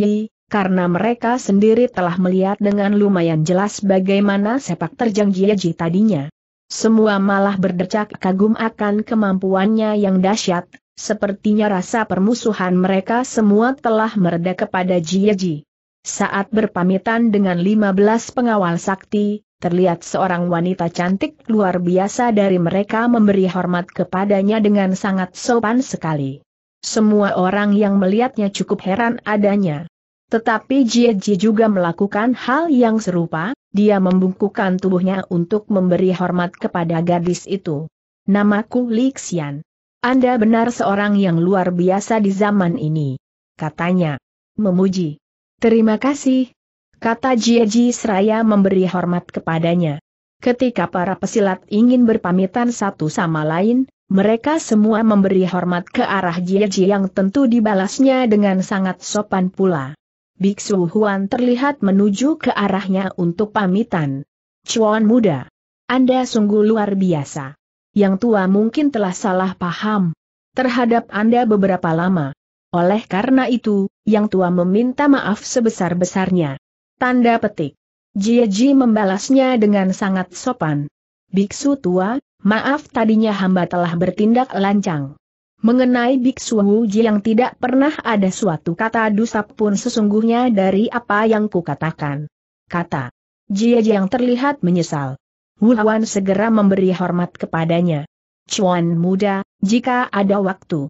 karena mereka sendiri telah melihat dengan lumayan jelas bagaimana sepak terjang Gieji tadinya. Semua malah berdecak kagum akan kemampuannya yang dahsyat, sepertinya rasa permusuhan mereka semua telah mereda kepada Jiaji. Saat berpamitan dengan 15 pengawal sakti, terlihat seorang wanita cantik luar biasa dari mereka memberi hormat kepadanya dengan sangat sopan sekali. Semua orang yang melihatnya cukup heran adanya. Tetapi Jie Ji juga melakukan hal yang serupa, dia membungkukkan tubuhnya untuk memberi hormat kepada gadis itu. Namaku Li Xian. Anda benar seorang yang luar biasa di zaman ini. Katanya. Memuji. Terima kasih. Kata Jie Ji seraya memberi hormat kepadanya. Ketika para pesilat ingin berpamitan satu sama lain, mereka semua memberi hormat ke arah Jie Ji yang tentu dibalasnya dengan sangat sopan pula. Biksu Huan terlihat menuju ke arahnya untuk pamitan. Cuan muda. Anda sungguh luar biasa. Yang tua mungkin telah salah paham. Terhadap Anda beberapa lama. Oleh karena itu, yang tua meminta maaf sebesar-besarnya. Tanda petik. Ji membalasnya dengan sangat sopan. Biksu tua, maaf tadinya hamba telah bertindak lancang. Mengenai Biksu Ji yang tidak pernah ada suatu kata dusap pun sesungguhnya dari apa yang kukatakan. Kata Ji yang terlihat menyesal. Wulawan segera memberi hormat kepadanya. Cuan muda, jika ada waktu,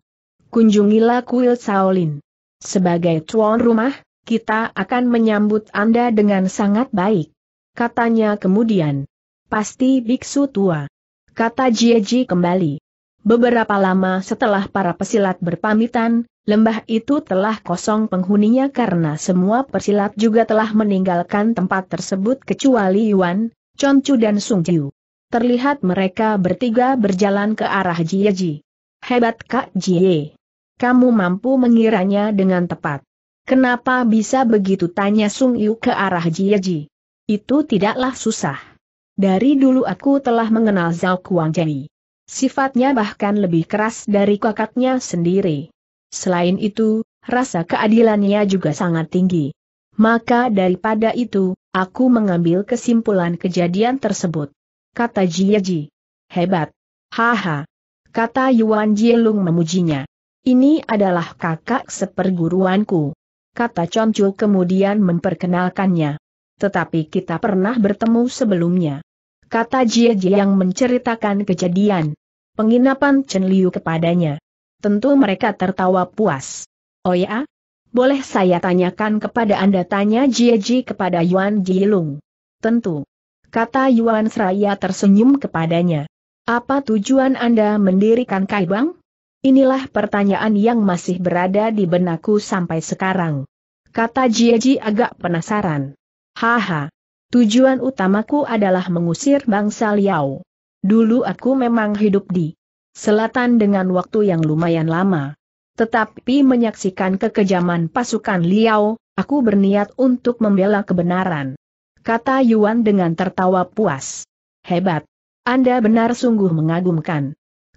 kunjungilah kuil Shaolin. Sebagai tuan rumah, kita akan menyambut Anda dengan sangat baik. Katanya kemudian. Pasti biksu tua. Kata Ji kembali. Beberapa lama setelah para pesilat berpamitan, lembah itu telah kosong penghuninya karena semua pesilat juga telah meninggalkan tempat tersebut kecuali Yuan, Chonchu dan Sungju. Terlihat mereka bertiga berjalan ke arah Jieji. Hebat Kak Jie. Kamu mampu mengiranya dengan tepat. Kenapa bisa begitu tanya Sung Yu ke arah Jieji? Itu tidaklah susah. Dari dulu aku telah mengenal Zhao Kuang Jie. Sifatnya bahkan lebih keras dari kakaknya sendiri. Selain itu, rasa keadilannya juga sangat tinggi. Maka daripada itu, aku mengambil kesimpulan kejadian tersebut. Kata Jie Ji. Hebat. Haha. Kata Yuan Jielung memujinya. Ini adalah kakak seperguruanku. Kata Chonchu kemudian memperkenalkannya. Tetapi kita pernah bertemu sebelumnya. Kata Jie Ji yang menceritakan kejadian penginapan Chen Liu kepadanya. Tentu mereka tertawa puas. Oh ya? Boleh saya tanyakan kepada Anda tanya Jie Ji kepada Yuan Jilung. Tentu. Kata Yuan Seraya tersenyum kepadanya. Apa tujuan Anda mendirikan Kaibang? Inilah pertanyaan yang masih berada di benakku sampai sekarang. Kata Jie Ji agak penasaran. Haha. Tujuan utamaku adalah mengusir bangsa Liao. Dulu aku memang hidup di selatan dengan waktu yang lumayan lama. Tetapi menyaksikan kekejaman pasukan Liao, aku berniat untuk membela kebenaran. Kata Yuan dengan tertawa puas. Hebat. Anda benar sungguh mengagumkan.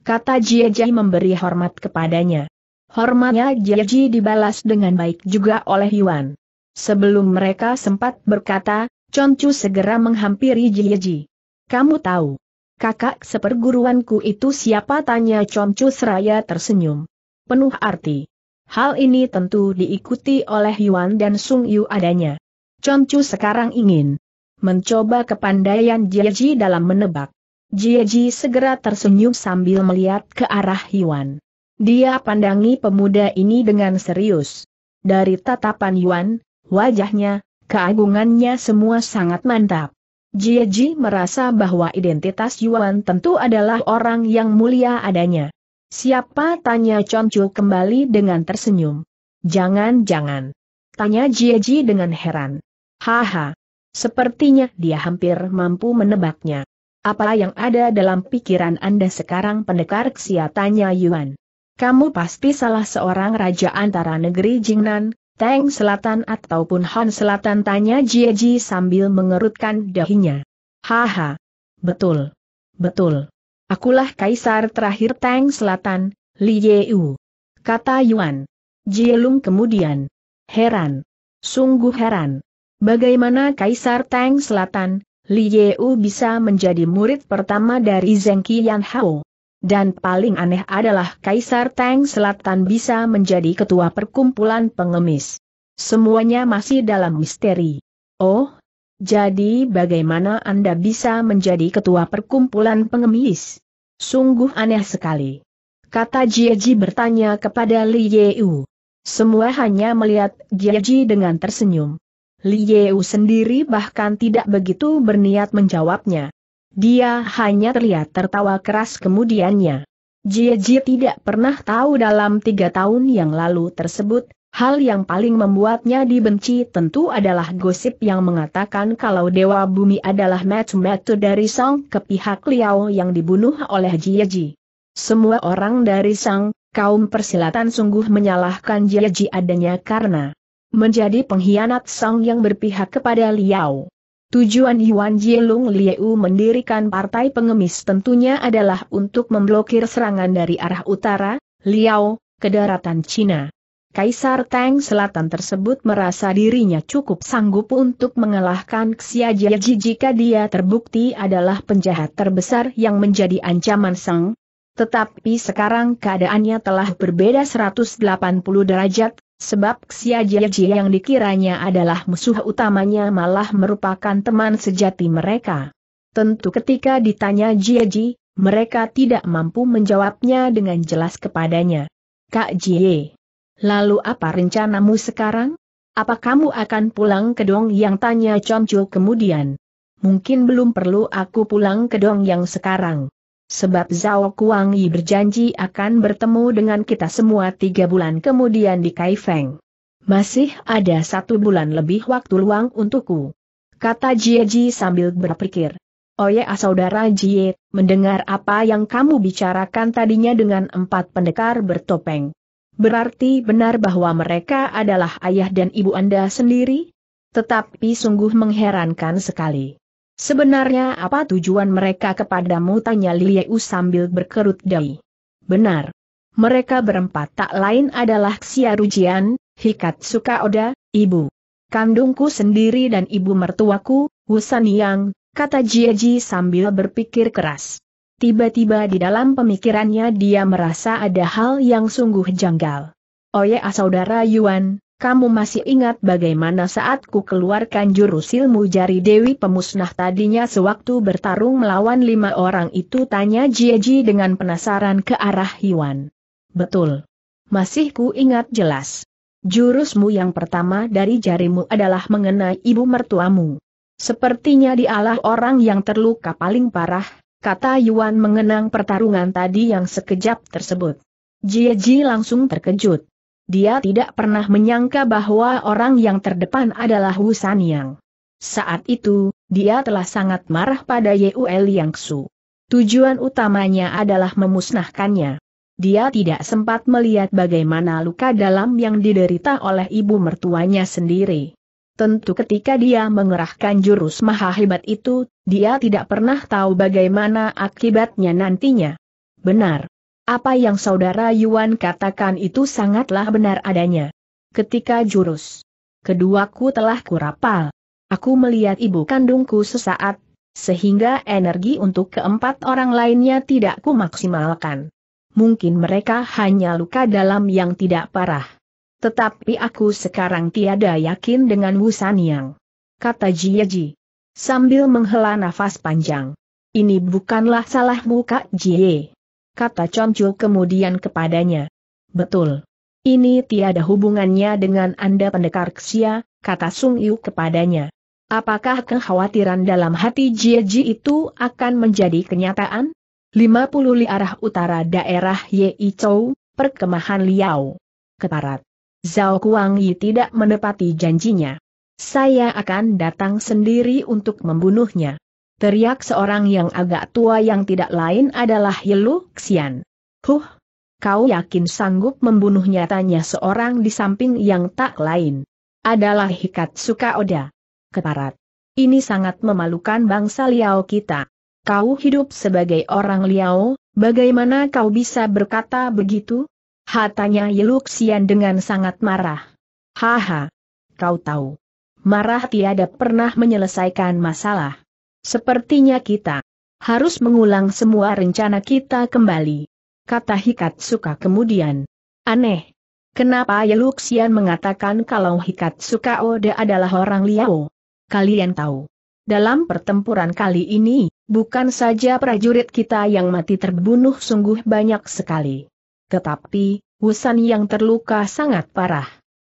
Kata Jieji memberi hormat kepadanya. Hormatnya Jieji dibalas dengan baik juga oleh Yuan. Sebelum mereka sempat berkata, Chu segera menghampiri Jieji. Kamu tahu, Kakak seperguruanku itu siapa tanya Comcu Seraya tersenyum. Penuh arti. Hal ini tentu diikuti oleh Yuan dan Sung Yu adanya. Comcu sekarang ingin mencoba kepandaian Jieji dalam menebak. Jieji segera tersenyum sambil melihat ke arah Yuan. Dia pandangi pemuda ini dengan serius. Dari tatapan Yuan, wajahnya, keagungannya semua sangat mantap. Jie Ji merasa bahwa identitas Yuan tentu adalah orang yang mulia adanya. Siapa tanya Chon kembali dengan tersenyum. Jangan-jangan. Tanya Jie Ji dengan heran. Haha. Sepertinya dia hampir mampu menebaknya. Apa yang ada dalam pikiran Anda sekarang pendekar Xia tanya Yuan. Kamu pasti salah seorang raja antara negeri Jingnan, Tang Selatan ataupun Han Selatan tanya Ji sambil mengerutkan dahinya. Haha. Betul. Betul. Akulah kaisar terakhir Tang Selatan, Li U. Kata Yuan. Jielung kemudian. Heran. Sungguh heran. Bagaimana kaisar Tang Selatan, Li U bisa menjadi murid pertama dari Qian Qianhao? dan paling aneh adalah Kaisar Tang Selatan bisa menjadi ketua perkumpulan pengemis. Semuanya masih dalam misteri. Oh, jadi bagaimana Anda bisa menjadi ketua perkumpulan pengemis? Sungguh aneh sekali. Kata Jieji bertanya kepada Li Yeu. Semua hanya melihat Jieji dengan tersenyum. Li Yeu sendiri bahkan tidak begitu berniat menjawabnya. Dia hanya terlihat tertawa keras kemudiannya. Jie Jie tidak pernah tahu dalam tiga tahun yang lalu tersebut, hal yang paling membuatnya dibenci tentu adalah gosip yang mengatakan kalau Dewa Bumi adalah metu-metu dari Song ke pihak Liao yang dibunuh oleh Jie Jie. Semua orang dari Song, kaum persilatan sungguh menyalahkan Jie Jie adanya karena menjadi pengkhianat Song yang berpihak kepada Liao. Tujuan Yuan Jielung Liu mendirikan partai pengemis tentunya adalah untuk memblokir serangan dari arah utara, Liao, ke daratan Cina. Kaisar Tang Selatan tersebut merasa dirinya cukup sanggup untuk mengalahkan Xia Jieji jika dia terbukti adalah penjahat terbesar yang menjadi ancaman Seng. Tetapi sekarang keadaannya telah berbeda 180 derajat, Sebab Xia Jieji yang dikiranya adalah musuh utamanya malah merupakan teman sejati mereka. Tentu ketika ditanya Jieji, mereka tidak mampu menjawabnya dengan jelas kepadanya. Kak Jie, lalu apa rencanamu sekarang? Apa kamu akan pulang ke Dong yang tanya Choncu kemudian? Mungkin belum perlu aku pulang ke Dong yang sekarang sebab Zhao Kuang Kuangyi berjanji akan bertemu dengan kita semua tiga bulan kemudian di Kaifeng. Masih ada satu bulan lebih waktu luang untukku. Kata Jie Ji sambil berpikir. Oh ya saudara Jie, mendengar apa yang kamu bicarakan tadinya dengan empat pendekar bertopeng. Berarti benar bahwa mereka adalah ayah dan ibu Anda sendiri? Tetapi sungguh mengherankan sekali. Sebenarnya apa tujuan mereka kepadamu tanya Liu sambil berkerut dahi. Benar. Mereka berempat tak lain adalah Xia Rujian, Hikat Suka Oda, ibu kandungku sendiri dan ibu mertuaku, Wusan Yang, kata Jiaji sambil berpikir keras. Tiba-tiba di dalam pemikirannya dia merasa ada hal yang sungguh janggal. Oya saudara Yuan, kamu masih ingat bagaimana saat ku keluarkan jurus ilmu jari Dewi Pemusnah tadinya sewaktu bertarung melawan lima orang itu tanya Jieji dengan penasaran ke arah Hiwan. Betul. Masih ku ingat jelas. Jurusmu yang pertama dari jarimu adalah mengenai ibu mertuamu. Sepertinya dialah orang yang terluka paling parah, kata Yuan mengenang pertarungan tadi yang sekejap tersebut. Jieji langsung terkejut dia tidak pernah menyangka bahwa orang yang terdepan adalah Wu San Yang. Saat itu, dia telah sangat marah pada Yeul Yang Su. Tujuan utamanya adalah memusnahkannya. Dia tidak sempat melihat bagaimana luka dalam yang diderita oleh ibu mertuanya sendiri. Tentu ketika dia mengerahkan jurus maha hebat itu, dia tidak pernah tahu bagaimana akibatnya nantinya. Benar, apa yang saudara Yuan katakan itu sangatlah benar adanya. Ketika jurus kedua ku telah kurapal. Aku melihat ibu kandungku sesaat, sehingga energi untuk keempat orang lainnya tidak ku maksimalkan. Mungkin mereka hanya luka dalam yang tidak parah. Tetapi aku sekarang tiada yakin dengan Wu San Yang. Kata Ji. Sambil menghela nafas panjang. Ini bukanlah salahmu Kak Jie kata Chonchu kemudian kepadanya. Betul. Ini tiada hubungannya dengan Anda pendekar Ksia, kata Sung Yu kepadanya. Apakah kekhawatiran dalam hati Jie Ji itu akan menjadi kenyataan? 50 li arah utara daerah Yei Chou, perkemahan Liao. Keparat. Zhao Kuang Yi tidak menepati janjinya. Saya akan datang sendiri untuk membunuhnya teriak seorang yang agak tua yang tidak lain adalah Yelu Xian. Huh, kau yakin sanggup membunuh nyatanya seorang di samping yang tak lain. Adalah Hikat Suka Oda. Keparat. Ini sangat memalukan bangsa Liao kita. Kau hidup sebagai orang Liao, bagaimana kau bisa berkata begitu? Hatanya Yeluxian dengan sangat marah. Haha. Kau tahu. Marah tiada pernah menyelesaikan masalah. Sepertinya kita harus mengulang semua rencana kita kembali. Kata Hikat Suka kemudian. Aneh. Kenapa Yeluxian mengatakan kalau Hikat Suka Ode adalah orang Liao? Kalian tahu. Dalam pertempuran kali ini, bukan saja prajurit kita yang mati terbunuh sungguh banyak sekali. Tetapi, Husan yang terluka sangat parah.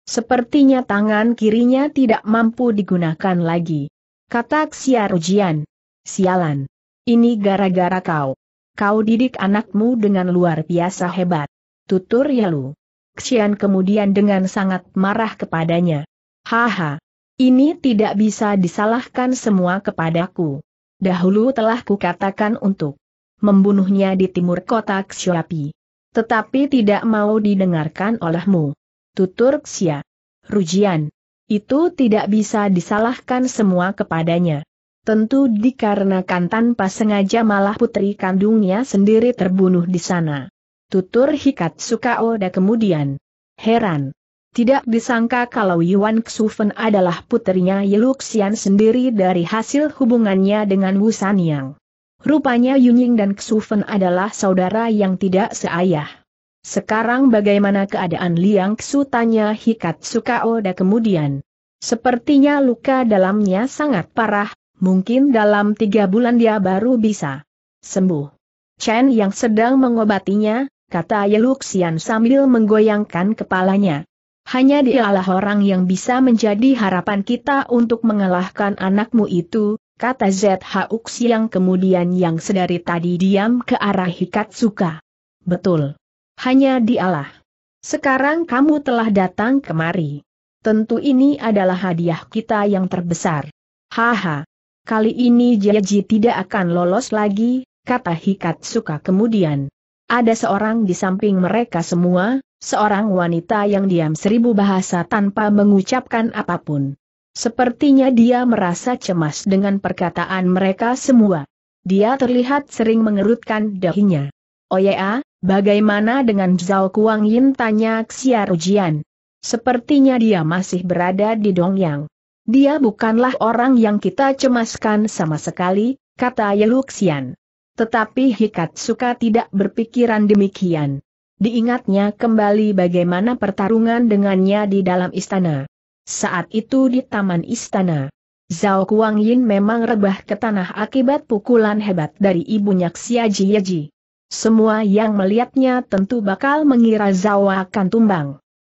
Sepertinya tangan kirinya tidak mampu digunakan lagi. Kata Xia Rujian. Sialan. Ini gara-gara kau. Kau didik anakmu dengan luar biasa hebat. Tutur Yalu. Xian kemudian dengan sangat marah kepadanya. Haha. Ini tidak bisa disalahkan semua kepadaku. Dahulu telah kukatakan untuk membunuhnya di timur kota Xiaopi. Tetapi tidak mau didengarkan olehmu. Tutur Xia. Rujian. Itu tidak bisa disalahkan semua kepadanya. Tentu dikarenakan tanpa sengaja malah putri kandungnya sendiri terbunuh di sana. Tutur Hikat Sukaoda kemudian. Heran. Tidak disangka kalau Yuan Xufen adalah putrinya Yeluxian sendiri dari hasil hubungannya dengan Wu Sanyang. Rupanya Yunying dan Xufen adalah saudara yang tidak seayah. Sekarang bagaimana keadaan Liang Xu? tanya Hikat Sukaoda kemudian. Sepertinya luka dalamnya sangat parah, mungkin dalam tiga bulan dia baru bisa sembuh. Chen yang sedang mengobatinya, kata Yeluxian sambil menggoyangkan kepalanya. Hanya dialah orang yang bisa menjadi harapan kita untuk mengalahkan anakmu itu, kata ZH Uxiang kemudian yang sedari tadi diam ke arah Hikatsuka. Betul. Hanya dialah. Sekarang kamu telah datang kemari. Tentu ini adalah hadiah kita yang terbesar. Haha. Kali ini Jeji tidak akan lolos lagi, kata Hikat Suka kemudian. Ada seorang di samping mereka semua, seorang wanita yang diam seribu bahasa tanpa mengucapkan apapun. Sepertinya dia merasa cemas dengan perkataan mereka semua. Dia terlihat sering mengerutkan dahinya. Oya, oh bagaimana dengan Zhao Kuang Yin tanya Xia Rujian. Sepertinya dia masih berada di Dongyang. Dia bukanlah orang yang kita cemaskan sama sekali, kata Yeluxian. Tetapi Hikat suka tidak berpikiran demikian. Diingatnya kembali bagaimana pertarungan dengannya di dalam istana. Saat itu di taman istana, Zhao Kuang Yin memang rebah ke tanah akibat pukulan hebat dari ibunya Xia Jieji. Semua yang melihatnya tentu bakal mengira Zawa akan tumbang.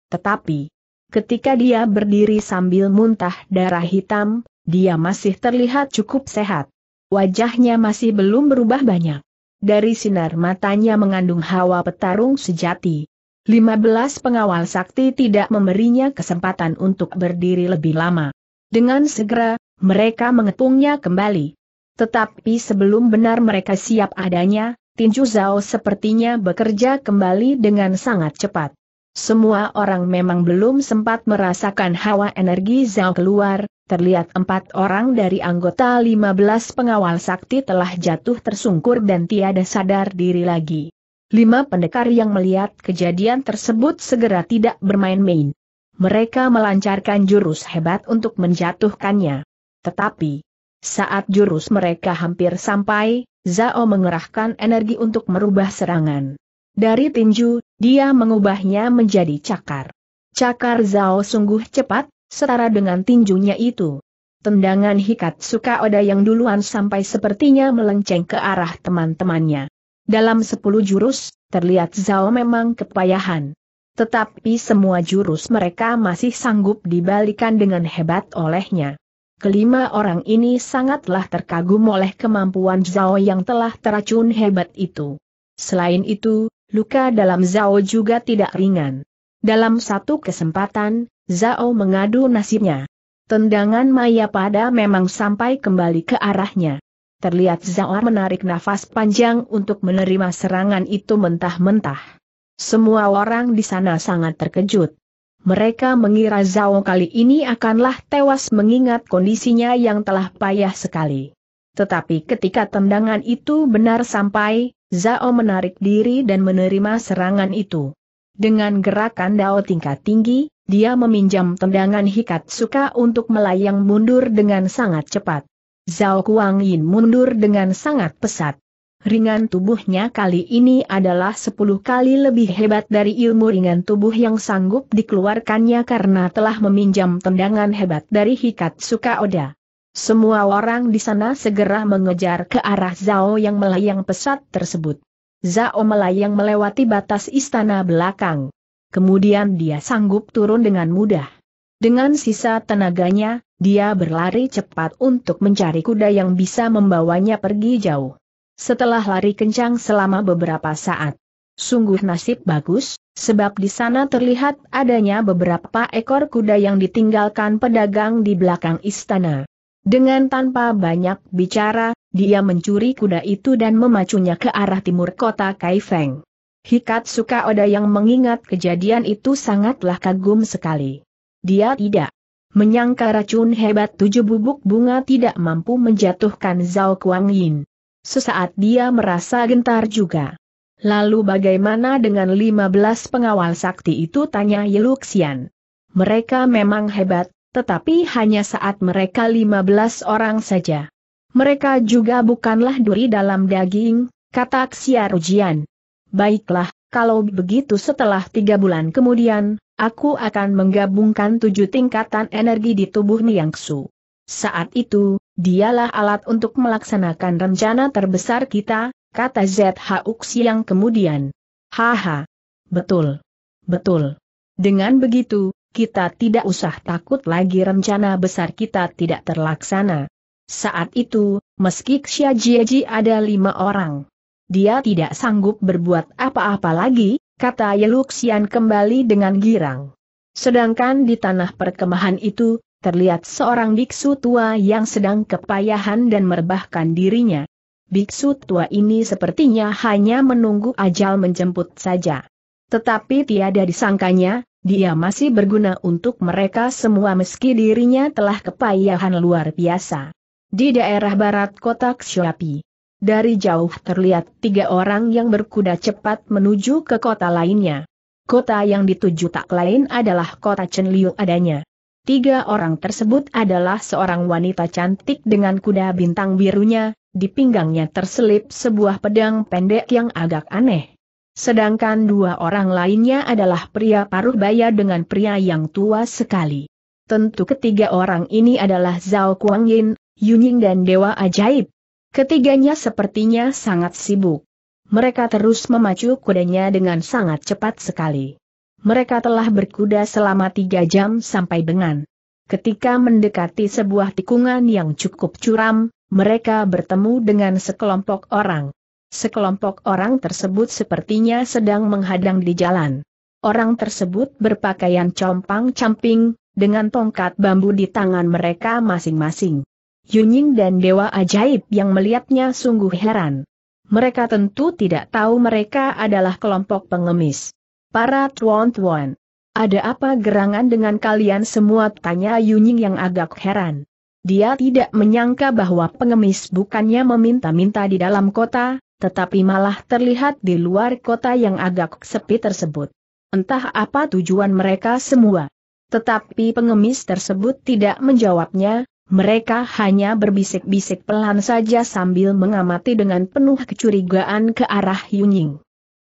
Tetapi, ketika dia berdiri sambil muntah darah hitam, dia masih terlihat cukup sehat. Wajahnya masih belum berubah banyak. Dari sinar matanya mengandung hawa petarung sejati. 15 pengawal sakti tidak memberinya kesempatan untuk berdiri lebih lama. Dengan segera, mereka mengepungnya kembali. Tetapi sebelum benar mereka siap adanya, Tinju Zhao sepertinya bekerja kembali dengan sangat cepat. Semua orang memang belum sempat merasakan hawa energi Zhao keluar, terlihat empat orang dari anggota 15 pengawal sakti telah jatuh tersungkur dan tiada sadar diri lagi. Lima pendekar yang melihat kejadian tersebut segera tidak bermain-main. Mereka melancarkan jurus hebat untuk menjatuhkannya. Tetapi, saat jurus mereka hampir sampai, Zhao mengerahkan energi untuk merubah serangan. Dari tinju, dia mengubahnya menjadi cakar. Cakar Zhao sungguh cepat, setara dengan tinjunya itu. Tendangan Hikat Oda yang duluan sampai sepertinya melenceng ke arah teman-temannya. Dalam sepuluh jurus, terlihat Zhao memang kepayahan. Tetapi semua jurus mereka masih sanggup dibalikan dengan hebat olehnya kelima orang ini sangatlah terkagum oleh kemampuan Zhao yang telah teracun hebat itu. Selain itu, luka dalam Zhao juga tidak ringan. Dalam satu kesempatan, Zhao mengadu nasibnya. Tendangan Maya pada memang sampai kembali ke arahnya. Terlihat Zhao menarik nafas panjang untuk menerima serangan itu mentah-mentah. Semua orang di sana sangat terkejut. Mereka mengira Zhao kali ini akanlah tewas mengingat kondisinya yang telah payah sekali. Tetapi ketika tendangan itu benar sampai, Zhao menarik diri dan menerima serangan itu. Dengan gerakan dao tingkat tinggi, dia meminjam tendangan hikat suka untuk melayang mundur dengan sangat cepat. Zhao Kuang Yin mundur dengan sangat pesat ringan tubuhnya kali ini adalah sepuluh kali lebih hebat dari ilmu ringan tubuh yang sanggup dikeluarkannya karena telah meminjam tendangan hebat dari Hikat Oda. Semua orang di sana segera mengejar ke arah Zhao yang melayang pesat tersebut. Zhao melayang melewati batas istana belakang. Kemudian dia sanggup turun dengan mudah. Dengan sisa tenaganya, dia berlari cepat untuk mencari kuda yang bisa membawanya pergi jauh setelah lari kencang selama beberapa saat. Sungguh nasib bagus, sebab di sana terlihat adanya beberapa ekor kuda yang ditinggalkan pedagang di belakang istana. Dengan tanpa banyak bicara, dia mencuri kuda itu dan memacunya ke arah timur kota Kaifeng. Hikat Oda yang mengingat kejadian itu sangatlah kagum sekali. Dia tidak menyangka racun hebat tujuh bubuk bunga tidak mampu menjatuhkan Zhao Kuang Yin. Sesaat dia merasa gentar juga. Lalu bagaimana dengan 15 pengawal sakti itu tanya Yeluxian. Mereka memang hebat, tetapi hanya saat mereka 15 orang saja. Mereka juga bukanlah duri dalam daging, kata Xiarujian. Baiklah, kalau begitu setelah tiga bulan kemudian, aku akan menggabungkan tujuh tingkatan energi di tubuh Niangsu. Saat itu, Dialah alat untuk melaksanakan rencana terbesar kita, kata ZHUK yang kemudian. Haha. Betul. Betul. Dengan begitu, kita tidak usah takut lagi rencana besar kita tidak terlaksana. Saat itu, meski Xia Jieji ada lima orang. Dia tidak sanggup berbuat apa-apa lagi, kata Yeluxian kembali dengan girang. Sedangkan di tanah perkemahan itu, terlihat seorang biksu tua yang sedang kepayahan dan merebahkan dirinya. Biksu tua ini sepertinya hanya menunggu ajal menjemput saja. Tetapi tiada disangkanya, dia masih berguna untuk mereka semua meski dirinya telah kepayahan luar biasa. Di daerah barat kota Xiapi. Dari jauh terlihat tiga orang yang berkuda cepat menuju ke kota lainnya. Kota yang dituju tak lain adalah kota Chenliu adanya. Tiga orang tersebut adalah seorang wanita cantik dengan kuda bintang birunya, di pinggangnya terselip sebuah pedang pendek yang agak aneh. Sedangkan dua orang lainnya adalah pria paruh baya dengan pria yang tua sekali. Tentu ketiga orang ini adalah Zhao Kuang Yin, Yunying dan Dewa Ajaib. Ketiganya sepertinya sangat sibuk. Mereka terus memacu kudanya dengan sangat cepat sekali mereka telah berkuda selama tiga jam sampai dengan Ketika mendekati sebuah tikungan yang cukup curam, mereka bertemu dengan sekelompok orang. Sekelompok orang tersebut sepertinya sedang menghadang di jalan. Orang tersebut berpakaian compang-camping, dengan tongkat bambu di tangan mereka masing-masing. Yunying dan Dewa Ajaib yang melihatnya sungguh heran. Mereka tentu tidak tahu mereka adalah kelompok pengemis. Para tuan-tuan. Ada apa gerangan dengan kalian semua tanya Yunying yang agak heran. Dia tidak menyangka bahwa pengemis bukannya meminta-minta di dalam kota, tetapi malah terlihat di luar kota yang agak sepi tersebut. Entah apa tujuan mereka semua. Tetapi pengemis tersebut tidak menjawabnya, mereka hanya berbisik-bisik pelan saja sambil mengamati dengan penuh kecurigaan ke arah Yunying.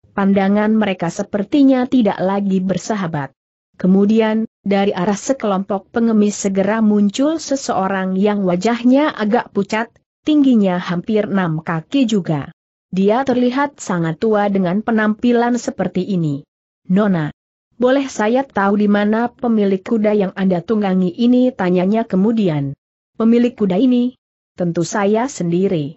Pandangan mereka sepertinya tidak lagi bersahabat. Kemudian, dari arah sekelompok pengemis segera muncul seseorang yang wajahnya agak pucat, tingginya hampir enam kaki juga. Dia terlihat sangat tua dengan penampilan seperti ini. Nona, boleh saya tahu di mana pemilik kuda yang Anda tunggangi ini? Tanyanya kemudian. Pemilik kuda ini? Tentu saya sendiri.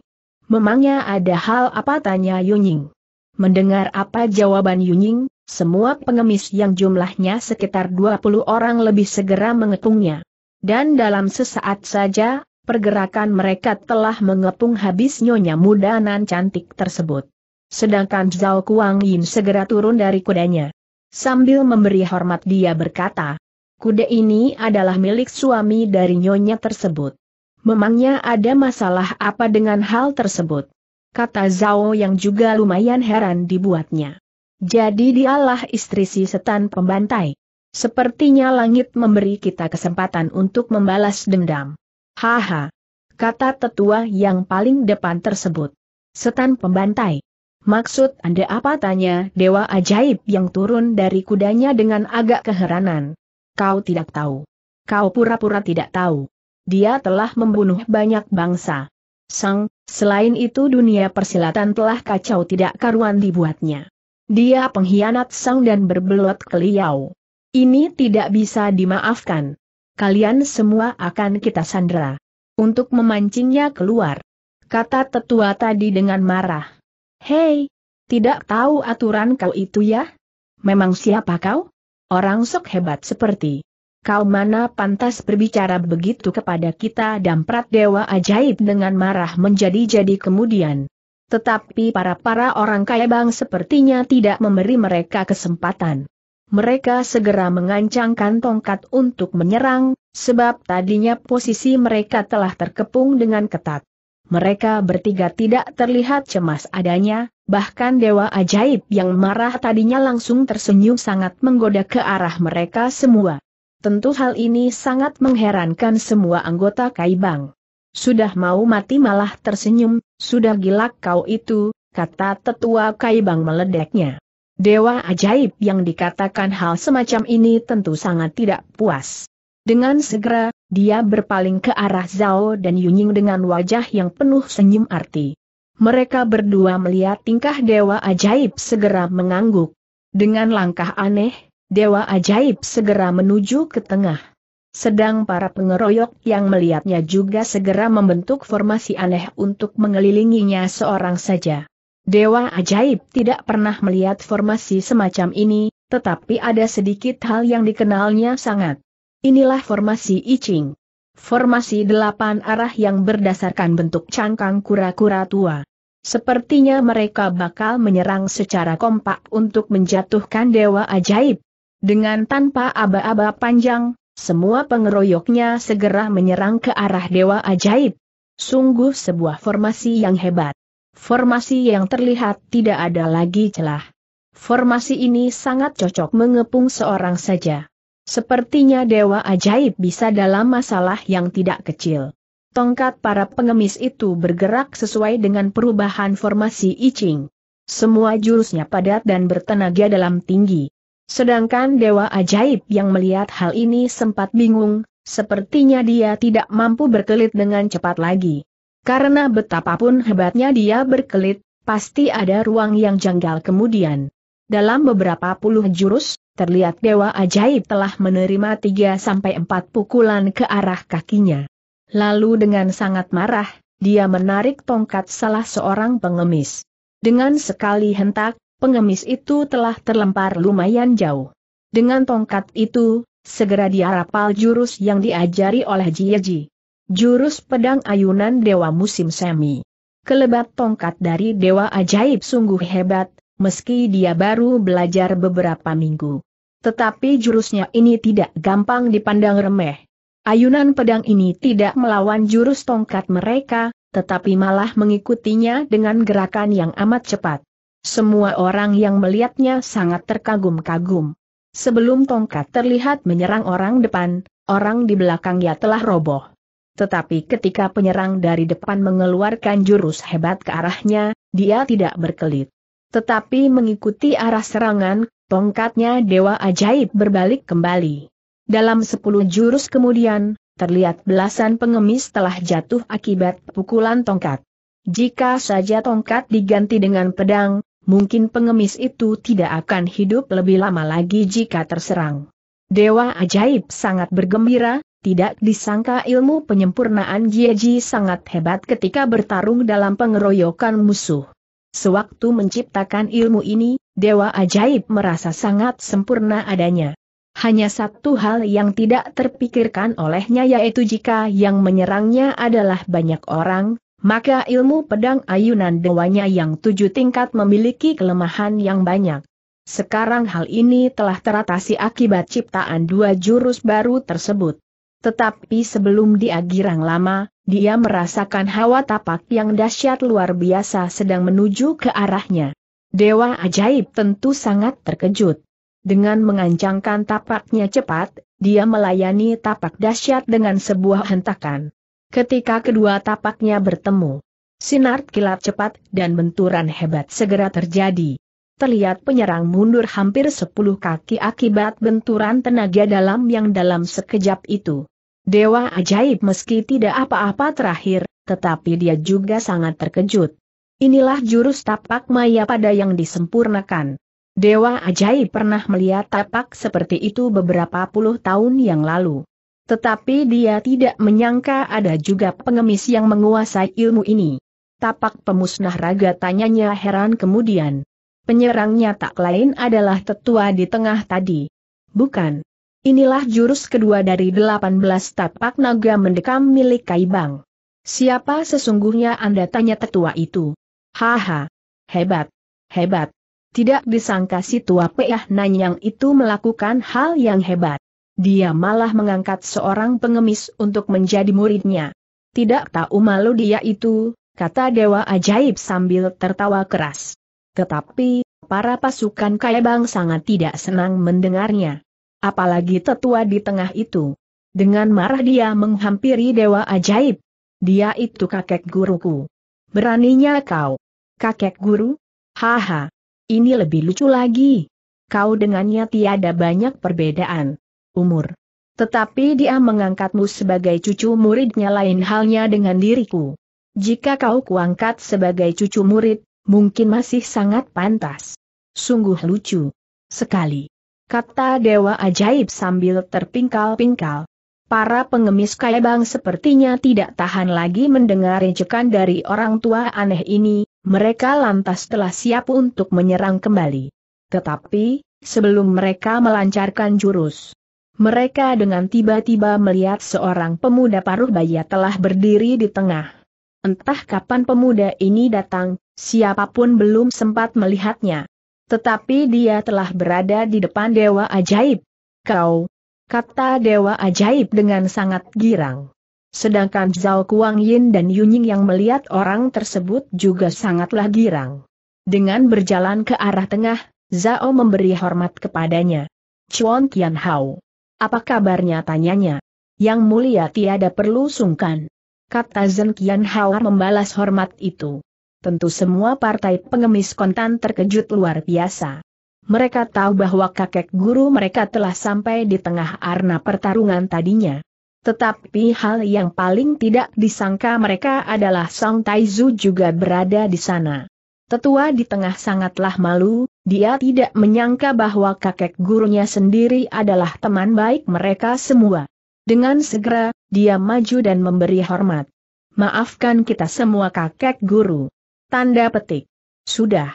Memangnya ada hal apa? Tanya Yunying. Mendengar apa jawaban Yunying, semua pengemis yang jumlahnya sekitar 20 orang lebih segera mengepungnya. Dan dalam sesaat saja, pergerakan mereka telah mengepung habis nyonya muda nan cantik tersebut. Sedangkan Zhao Kuang Yin segera turun dari kudanya. Sambil memberi hormat dia berkata, kuda ini adalah milik suami dari nyonya tersebut. Memangnya ada masalah apa dengan hal tersebut? kata Zhao yang juga lumayan heran dibuatnya. Jadi dialah istri si setan pembantai. Sepertinya langit memberi kita kesempatan untuk membalas dendam. Haha, kata tetua yang paling depan tersebut. Setan pembantai. Maksud Anda apa tanya dewa ajaib yang turun dari kudanya dengan agak keheranan? Kau tidak tahu. Kau pura-pura tidak tahu. Dia telah membunuh banyak bangsa. Sang Selain itu dunia persilatan telah kacau tidak karuan dibuatnya. Dia pengkhianat sang dan berbelot keliau. Ini tidak bisa dimaafkan. Kalian semua akan kita sandera. Untuk memancingnya keluar. Kata tetua tadi dengan marah. Hei, tidak tahu aturan kau itu ya? Memang siapa kau? Orang sok hebat seperti Kau mana pantas berbicara begitu kepada kita damprat dewa ajaib dengan marah menjadi-jadi kemudian. Tetapi para-para orang kaya bang sepertinya tidak memberi mereka kesempatan. Mereka segera mengancangkan tongkat untuk menyerang, sebab tadinya posisi mereka telah terkepung dengan ketat. Mereka bertiga tidak terlihat cemas adanya, Bahkan dewa ajaib yang marah tadinya langsung tersenyum sangat menggoda ke arah mereka semua. Tentu hal ini sangat mengherankan semua anggota Kaibang. Sudah mau mati malah tersenyum, sudah gila kau itu, kata tetua Kaibang meledeknya. Dewa ajaib yang dikatakan hal semacam ini tentu sangat tidak puas. Dengan segera, dia berpaling ke arah Zhao dan Yunying dengan wajah yang penuh senyum arti. Mereka berdua melihat tingkah dewa ajaib segera mengangguk. Dengan langkah aneh, Dewa ajaib segera menuju ke tengah. Sedang para pengeroyok yang melihatnya juga segera membentuk formasi aneh untuk mengelilinginya seorang saja. Dewa ajaib tidak pernah melihat formasi semacam ini, tetapi ada sedikit hal yang dikenalnya sangat. Inilah formasi Iching. Formasi delapan arah yang berdasarkan bentuk cangkang kura-kura tua. Sepertinya mereka bakal menyerang secara kompak untuk menjatuhkan dewa ajaib, dengan tanpa aba-aba panjang, semua pengeroyoknya segera menyerang ke arah Dewa Ajaib. Sungguh sebuah formasi yang hebat. Formasi yang terlihat tidak ada lagi celah. Formasi ini sangat cocok mengepung seorang saja. Sepertinya Dewa Ajaib bisa dalam masalah yang tidak kecil. Tongkat para pengemis itu bergerak sesuai dengan perubahan formasi I Semua jurusnya padat dan bertenaga dalam tinggi. Sedangkan Dewa Ajaib yang melihat hal ini sempat bingung, sepertinya dia tidak mampu berkelit dengan cepat lagi. Karena betapapun hebatnya dia berkelit, pasti ada ruang yang janggal kemudian. Dalam beberapa puluh jurus, terlihat Dewa Ajaib telah menerima tiga sampai empat pukulan ke arah kakinya. Lalu dengan sangat marah, dia menarik tongkat salah seorang pengemis. Dengan sekali hentak, pengemis itu telah terlempar lumayan jauh. Dengan tongkat itu, segera dia jurus yang diajari oleh Jieji. Jurus pedang ayunan Dewa Musim Semi. Kelebat tongkat dari Dewa Ajaib sungguh hebat, meski dia baru belajar beberapa minggu. Tetapi jurusnya ini tidak gampang dipandang remeh. Ayunan pedang ini tidak melawan jurus tongkat mereka, tetapi malah mengikutinya dengan gerakan yang amat cepat. Semua orang yang melihatnya sangat terkagum-kagum. Sebelum tongkat terlihat menyerang orang depan, orang di belakangnya telah roboh. Tetapi ketika penyerang dari depan mengeluarkan jurus hebat ke arahnya, dia tidak berkelit. Tetapi mengikuti arah serangan, tongkatnya dewa ajaib berbalik kembali. Dalam sepuluh jurus kemudian, terlihat belasan pengemis telah jatuh akibat pukulan tongkat. Jika saja tongkat diganti dengan pedang, mungkin pengemis itu tidak akan hidup lebih lama lagi jika terserang. Dewa ajaib sangat bergembira, tidak disangka ilmu penyempurnaan Jieji sangat hebat ketika bertarung dalam pengeroyokan musuh. Sewaktu menciptakan ilmu ini, Dewa ajaib merasa sangat sempurna adanya. Hanya satu hal yang tidak terpikirkan olehnya yaitu jika yang menyerangnya adalah banyak orang, maka ilmu pedang ayunan dewanya yang tujuh tingkat memiliki kelemahan yang banyak. Sekarang hal ini telah teratasi akibat ciptaan dua jurus baru tersebut. Tetapi sebelum dia girang lama, dia merasakan hawa tapak yang dahsyat luar biasa sedang menuju ke arahnya. Dewa ajaib tentu sangat terkejut. Dengan mengancangkan tapaknya cepat, dia melayani tapak dahsyat dengan sebuah hentakan. Ketika kedua tapaknya bertemu, sinar kilat cepat dan benturan hebat segera terjadi. Terlihat penyerang mundur hampir sepuluh kaki akibat benturan tenaga dalam yang dalam sekejap itu. Dewa ajaib meski tidak apa-apa terakhir, tetapi dia juga sangat terkejut. Inilah jurus tapak maya pada yang disempurnakan. Dewa ajaib pernah melihat tapak seperti itu beberapa puluh tahun yang lalu. Tetapi dia tidak menyangka ada juga pengemis yang menguasai ilmu ini. Tapak pemusnah raga tanyanya heran kemudian. Penyerangnya tak lain adalah tetua di tengah tadi. Bukan. Inilah jurus kedua dari 18 tapak naga mendekam milik Kaibang. Siapa sesungguhnya Anda tanya tetua itu? Haha. Hebat. Hebat. Tidak disangka si tua peah nanyang itu melakukan hal yang hebat. Dia malah mengangkat seorang pengemis untuk menjadi muridnya. Tidak tahu malu dia itu, kata Dewa Ajaib sambil tertawa keras. Tetapi, para pasukan Kaebang sangat tidak senang mendengarnya. Apalagi tetua di tengah itu. Dengan marah dia menghampiri Dewa Ajaib. Dia itu kakek guruku. Beraninya kau. Kakek guru? Haha. Ini lebih lucu lagi. Kau dengannya tiada banyak perbedaan umur. Tetapi dia mengangkatmu sebagai cucu muridnya lain halnya dengan diriku. Jika kau kuangkat sebagai cucu murid, mungkin masih sangat pantas. Sungguh lucu. Sekali. Kata Dewa Ajaib sambil terpingkal-pingkal. Para pengemis kaya bang sepertinya tidak tahan lagi mendengar rejekan dari orang tua aneh ini, mereka lantas telah siap untuk menyerang kembali. Tetapi, sebelum mereka melancarkan jurus, mereka dengan tiba-tiba melihat seorang pemuda paruh baya telah berdiri di tengah. Entah kapan pemuda ini datang, siapapun belum sempat melihatnya. Tetapi dia telah berada di depan Dewa Ajaib. Kau, kata Dewa Ajaib dengan sangat girang. Sedangkan Zhao Kuang Yin dan Yunying yang melihat orang tersebut juga sangatlah girang. Dengan berjalan ke arah tengah, Zhao memberi hormat kepadanya. Chuan Qianhao. Hao. Apa kabarnya tanyanya? Yang mulia tiada perlu sungkan. Kata Zen Kian Hao membalas hormat itu. Tentu semua partai pengemis kontan terkejut luar biasa. Mereka tahu bahwa kakek guru mereka telah sampai di tengah arna pertarungan tadinya. Tetapi hal yang paling tidak disangka mereka adalah Song Taizu juga berada di sana. Tetua di tengah sangatlah malu, dia tidak menyangka bahwa kakek gurunya sendiri adalah teman baik mereka semua. Dengan segera, dia maju dan memberi hormat. Maafkan kita semua kakek guru. Tanda petik. Sudah.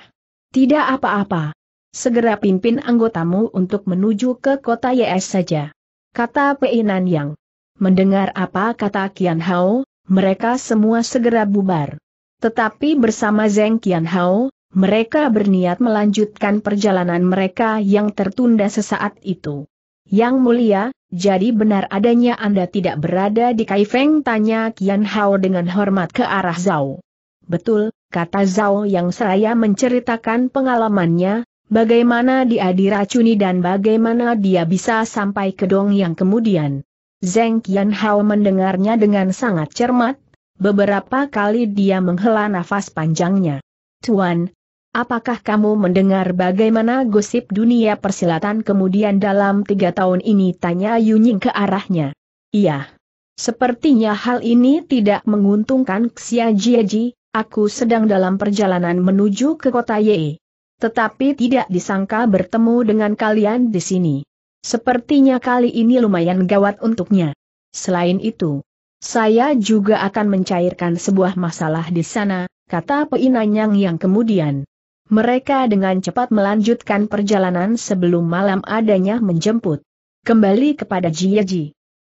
Tidak apa-apa. Segera pimpin anggotamu untuk menuju ke kota YS saja. Kata Peinan Yang. Mendengar apa kata Kian Hao, mereka semua segera bubar. Tetapi bersama Zeng Kian Hao, mereka berniat melanjutkan perjalanan mereka yang tertunda sesaat itu. Yang mulia, jadi benar adanya Anda tidak berada di Kaifeng tanya Kian Hao dengan hormat ke arah Zhao. Betul, kata Zhao yang seraya menceritakan pengalamannya, bagaimana dia diracuni dan bagaimana dia bisa sampai ke Dong yang kemudian. Zeng Kian Hao mendengarnya dengan sangat cermat, beberapa kali dia menghela nafas panjangnya. Tuan, Apakah kamu mendengar bagaimana gosip dunia persilatan kemudian dalam tiga tahun ini tanya Yunying ke arahnya? Iya. Sepertinya hal ini tidak menguntungkan Xia Jieji, aku sedang dalam perjalanan menuju ke kota Ye. Tetapi tidak disangka bertemu dengan kalian di sini. Sepertinya kali ini lumayan gawat untuknya. Selain itu, saya juga akan mencairkan sebuah masalah di sana, kata Peinanyang yang kemudian mereka dengan cepat melanjutkan perjalanan sebelum malam adanya menjemput. Kembali kepada Jie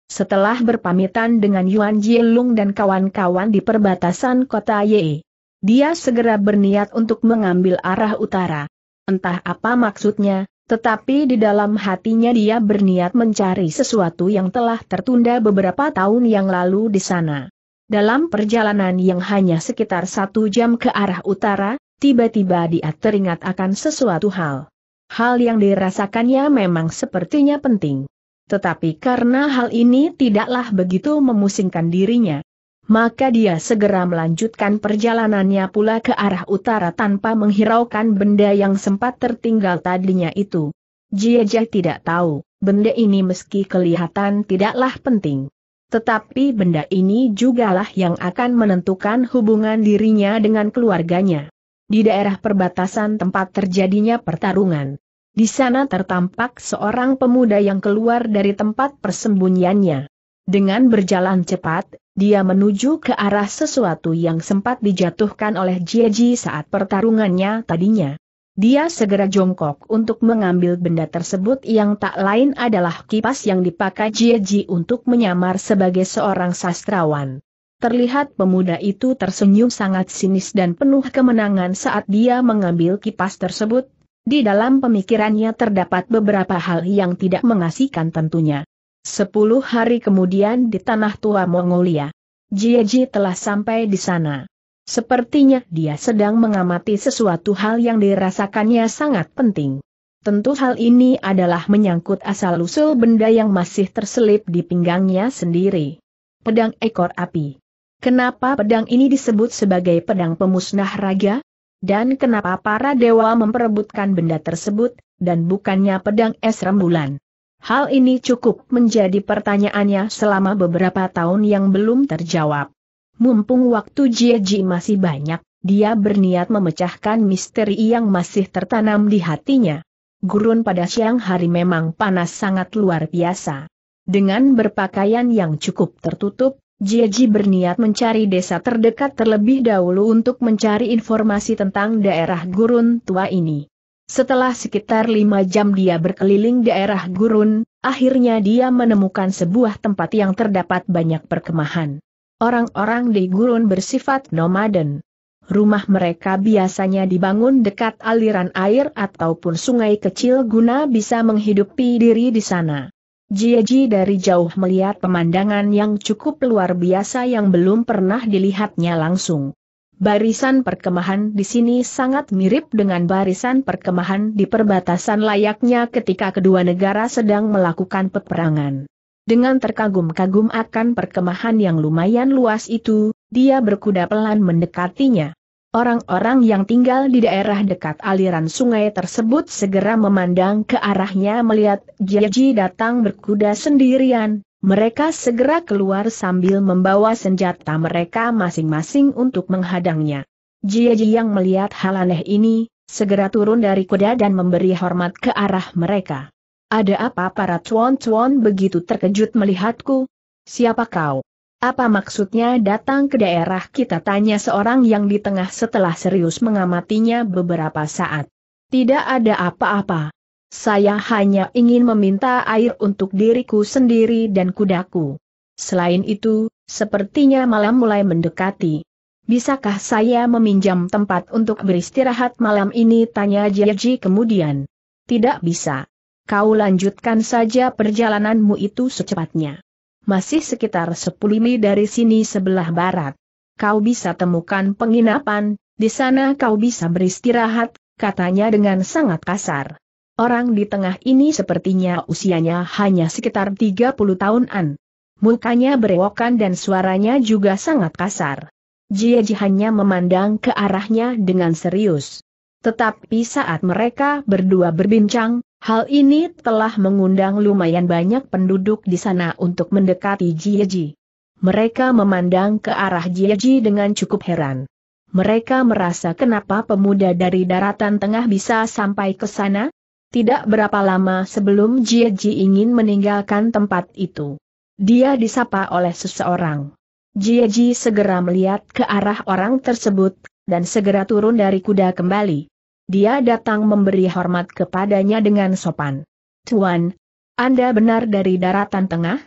Setelah berpamitan dengan Yuan Jielung dan kawan-kawan di perbatasan kota Ye, dia segera berniat untuk mengambil arah utara. Entah apa maksudnya, tetapi di dalam hatinya dia berniat mencari sesuatu yang telah tertunda beberapa tahun yang lalu di sana. Dalam perjalanan yang hanya sekitar satu jam ke arah utara, tiba-tiba dia teringat akan sesuatu hal. Hal yang dirasakannya memang sepertinya penting. Tetapi karena hal ini tidaklah begitu memusingkan dirinya, maka dia segera melanjutkan perjalanannya pula ke arah utara tanpa menghiraukan benda yang sempat tertinggal tadinya itu. Jieja tidak tahu, benda ini meski kelihatan tidaklah penting. Tetapi benda ini jugalah yang akan menentukan hubungan dirinya dengan keluarganya di daerah perbatasan tempat terjadinya pertarungan. Di sana tertampak seorang pemuda yang keluar dari tempat persembunyiannya. Dengan berjalan cepat, dia menuju ke arah sesuatu yang sempat dijatuhkan oleh Jieji saat pertarungannya tadinya. Dia segera jongkok untuk mengambil benda tersebut yang tak lain adalah kipas yang dipakai Jieji untuk menyamar sebagai seorang sastrawan. Terlihat pemuda itu tersenyum sangat sinis dan penuh kemenangan saat dia mengambil kipas tersebut. Di dalam pemikirannya terdapat beberapa hal yang tidak mengasihkan tentunya. Sepuluh hari kemudian di tanah tua Mongolia. Jieji telah sampai di sana. Sepertinya dia sedang mengamati sesuatu hal yang dirasakannya sangat penting. Tentu hal ini adalah menyangkut asal-usul benda yang masih terselip di pinggangnya sendiri. Pedang ekor api. Kenapa pedang ini disebut sebagai pedang pemusnah raga? Dan kenapa para dewa memperebutkan benda tersebut, dan bukannya pedang es rembulan? Hal ini cukup menjadi pertanyaannya selama beberapa tahun yang belum terjawab. Mumpung waktu Jieji masih banyak, dia berniat memecahkan misteri yang masih tertanam di hatinya. Gurun pada siang hari memang panas sangat luar biasa. Dengan berpakaian yang cukup tertutup, Jeji berniat mencari desa terdekat terlebih dahulu untuk mencari informasi tentang daerah gurun tua ini. Setelah sekitar lima jam dia berkeliling daerah gurun, akhirnya dia menemukan sebuah tempat yang terdapat banyak perkemahan. Orang-orang di gurun bersifat nomaden. Rumah mereka biasanya dibangun dekat aliran air ataupun sungai kecil guna bisa menghidupi diri di sana. Jieji dari jauh melihat pemandangan yang cukup luar biasa yang belum pernah dilihatnya langsung. Barisan perkemahan di sini sangat mirip dengan barisan perkemahan di perbatasan layaknya ketika kedua negara sedang melakukan peperangan. Dengan terkagum-kagum akan perkemahan yang lumayan luas itu, dia berkuda pelan mendekatinya. Orang-orang yang tinggal di daerah dekat aliran sungai tersebut segera memandang ke arahnya melihat Jeji datang berkuda sendirian. Mereka segera keluar sambil membawa senjata mereka masing-masing untuk menghadangnya. Jeji yang melihat hal aneh ini, segera turun dari kuda dan memberi hormat ke arah mereka. Ada apa para cuan-cuan begitu terkejut melihatku? Siapa kau? Apa maksudnya datang ke daerah kita tanya seorang yang di tengah setelah serius mengamatinya beberapa saat. Tidak ada apa-apa. Saya hanya ingin meminta air untuk diriku sendiri dan kudaku. Selain itu, sepertinya malam mulai mendekati. Bisakah saya meminjam tempat untuk beristirahat malam ini? Tanya Jeji kemudian. Tidak bisa. Kau lanjutkan saja perjalananmu itu secepatnya masih sekitar 10 mil dari sini sebelah barat. Kau bisa temukan penginapan, di sana kau bisa beristirahat, katanya dengan sangat kasar. Orang di tengah ini sepertinya usianya hanya sekitar 30 tahunan. Mukanya berewokan dan suaranya juga sangat kasar. Jie Ji hanya memandang ke arahnya dengan serius. Tetapi saat mereka berdua berbincang, Hal ini telah mengundang lumayan banyak penduduk di sana untuk mendekati Jieji. Mereka memandang ke arah Jieji dengan cukup heran. Mereka merasa kenapa pemuda dari daratan tengah bisa sampai ke sana? Tidak berapa lama sebelum Jieji ingin meninggalkan tempat itu. Dia disapa oleh seseorang. Jieji segera melihat ke arah orang tersebut, dan segera turun dari kuda kembali dia datang memberi hormat kepadanya dengan sopan. Tuan, Anda benar dari daratan tengah?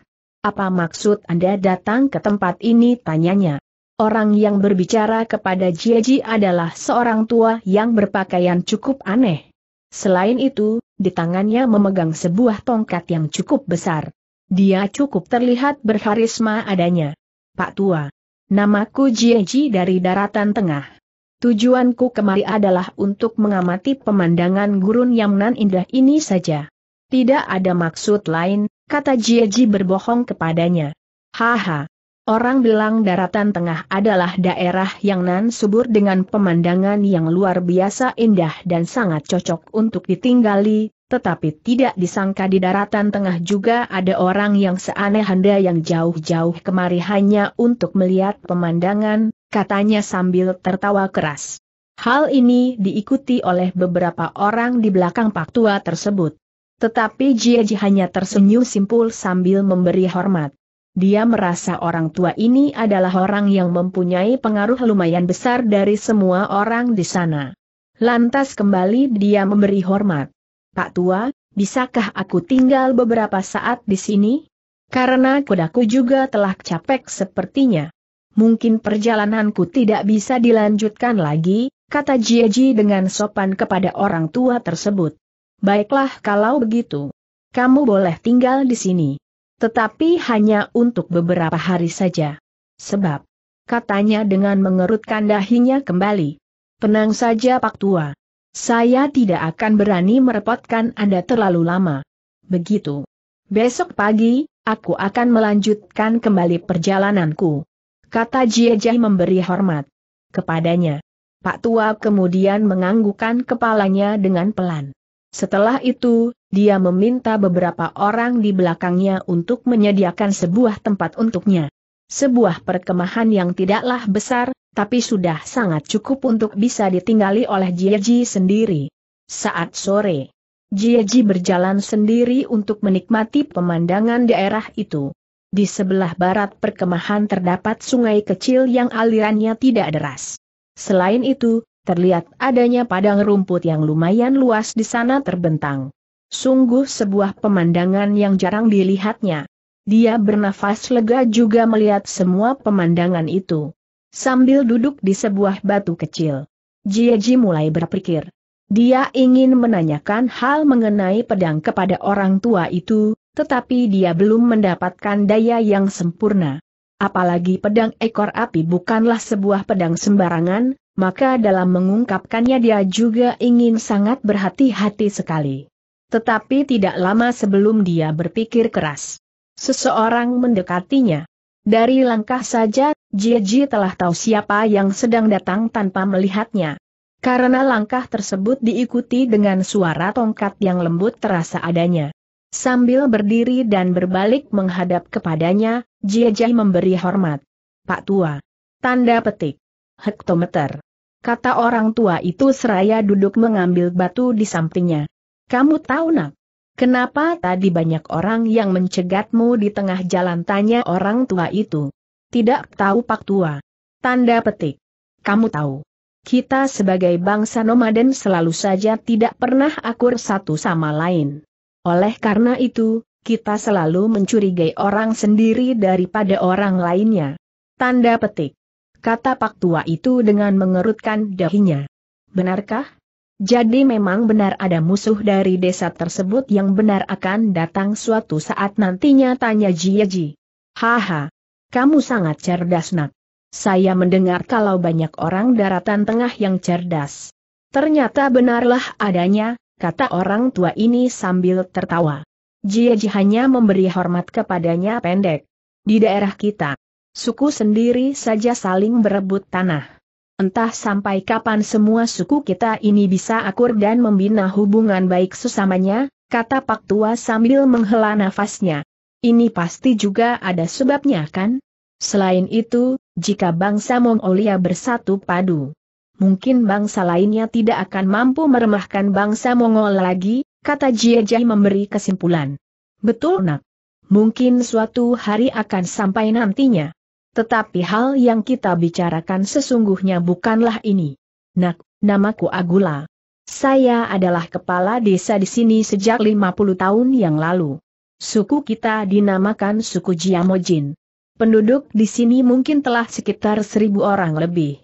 Apa maksud Anda datang ke tempat ini? Tanyanya. Orang yang berbicara kepada Jieji adalah seorang tua yang berpakaian cukup aneh. Selain itu, di tangannya memegang sebuah tongkat yang cukup besar. Dia cukup terlihat berharisma adanya. Pak Tua. Namaku Jieji dari daratan tengah. Tujuanku kemari adalah untuk mengamati pemandangan gurun yang nan indah ini saja. Tidak ada maksud lain, kata Jieji berbohong kepadanya. Haha, Orang bilang daratan tengah adalah daerah yang nan subur dengan pemandangan yang luar biasa indah dan sangat cocok untuk ditinggali, tetapi tidak disangka di daratan tengah juga ada orang yang seaneh anda yang jauh-jauh kemari hanya untuk melihat pemandangan, katanya sambil tertawa keras. Hal ini diikuti oleh beberapa orang di belakang pak tua tersebut. Tetapi Jieji hanya tersenyum simpul sambil memberi hormat dia merasa orang tua ini adalah orang yang mempunyai pengaruh lumayan besar dari semua orang di sana. Lantas kembali dia memberi hormat. Pak Tua, bisakah aku tinggal beberapa saat di sini? Karena kudaku juga telah capek sepertinya. Mungkin perjalananku tidak bisa dilanjutkan lagi, kata Jieji dengan sopan kepada orang tua tersebut. Baiklah kalau begitu. Kamu boleh tinggal di sini. Tetapi hanya untuk beberapa hari saja. Sebab, katanya dengan mengerutkan dahinya kembali. Tenang saja Pak Tua. Saya tidak akan berani merepotkan Anda terlalu lama. Begitu. Besok pagi, aku akan melanjutkan kembali perjalananku. Kata Jiejai memberi hormat kepadanya. Pak Tua kemudian menganggukkan kepalanya dengan pelan. Setelah itu, dia meminta beberapa orang di belakangnya untuk menyediakan sebuah tempat untuknya. Sebuah perkemahan yang tidaklah besar, tapi sudah sangat cukup untuk bisa ditinggali oleh Jieji sendiri. Saat sore, Jieji berjalan sendiri untuk menikmati pemandangan daerah itu. Di sebelah barat perkemahan terdapat sungai kecil yang alirannya tidak deras. Selain itu, Terlihat adanya padang rumput yang lumayan luas di sana terbentang. Sungguh sebuah pemandangan yang jarang dilihatnya. Dia bernafas lega juga melihat semua pemandangan itu. Sambil duduk di sebuah batu kecil, Jieji mulai berpikir. Dia ingin menanyakan hal mengenai pedang kepada orang tua itu, tetapi dia belum mendapatkan daya yang sempurna. Apalagi pedang ekor api bukanlah sebuah pedang sembarangan, maka dalam mengungkapkannya dia juga ingin sangat berhati-hati sekali. Tetapi tidak lama sebelum dia berpikir keras. Seseorang mendekatinya. Dari langkah saja, Jiji telah tahu siapa yang sedang datang tanpa melihatnya. Karena langkah tersebut diikuti dengan suara tongkat yang lembut terasa adanya. Sambil berdiri dan berbalik menghadap kepadanya, Jiji memberi hormat. Pak Tua. Tanda petik. Hektometer kata orang tua itu seraya duduk mengambil batu di sampingnya. Kamu tahu nak? Kenapa tadi banyak orang yang mencegatmu di tengah jalan tanya orang tua itu? Tidak tahu pak tua. Tanda petik. Kamu tahu. Kita sebagai bangsa nomaden selalu saja tidak pernah akur satu sama lain. Oleh karena itu, kita selalu mencurigai orang sendiri daripada orang lainnya. Tanda petik kata Pak Tua itu dengan mengerutkan dahinya. Benarkah? Jadi memang benar ada musuh dari desa tersebut yang benar akan datang suatu saat nantinya tanya Jiaji. Haha. Kamu sangat cerdas nak. Saya mendengar kalau banyak orang daratan tengah yang cerdas. Ternyata benarlah adanya, kata orang tua ini sambil tertawa. Jiaji hanya memberi hormat kepadanya pendek. Di daerah kita, Suku sendiri saja saling berebut tanah. Entah sampai kapan semua suku kita ini bisa akur dan membina hubungan baik sesamanya, kata Pak Tua sambil menghela nafasnya. Ini pasti juga ada sebabnya kan? Selain itu, jika bangsa Mongolia bersatu padu, mungkin bangsa lainnya tidak akan mampu meremahkan bangsa Mongol lagi, kata Jiejai memberi kesimpulan. Betul nak. Mungkin suatu hari akan sampai nantinya. Tetapi hal yang kita bicarakan sesungguhnya bukanlah ini. Nak, namaku Agula. Saya adalah kepala desa di sini sejak 50 tahun yang lalu. Suku kita dinamakan suku Jiamojin. Penduduk di sini mungkin telah sekitar seribu orang lebih.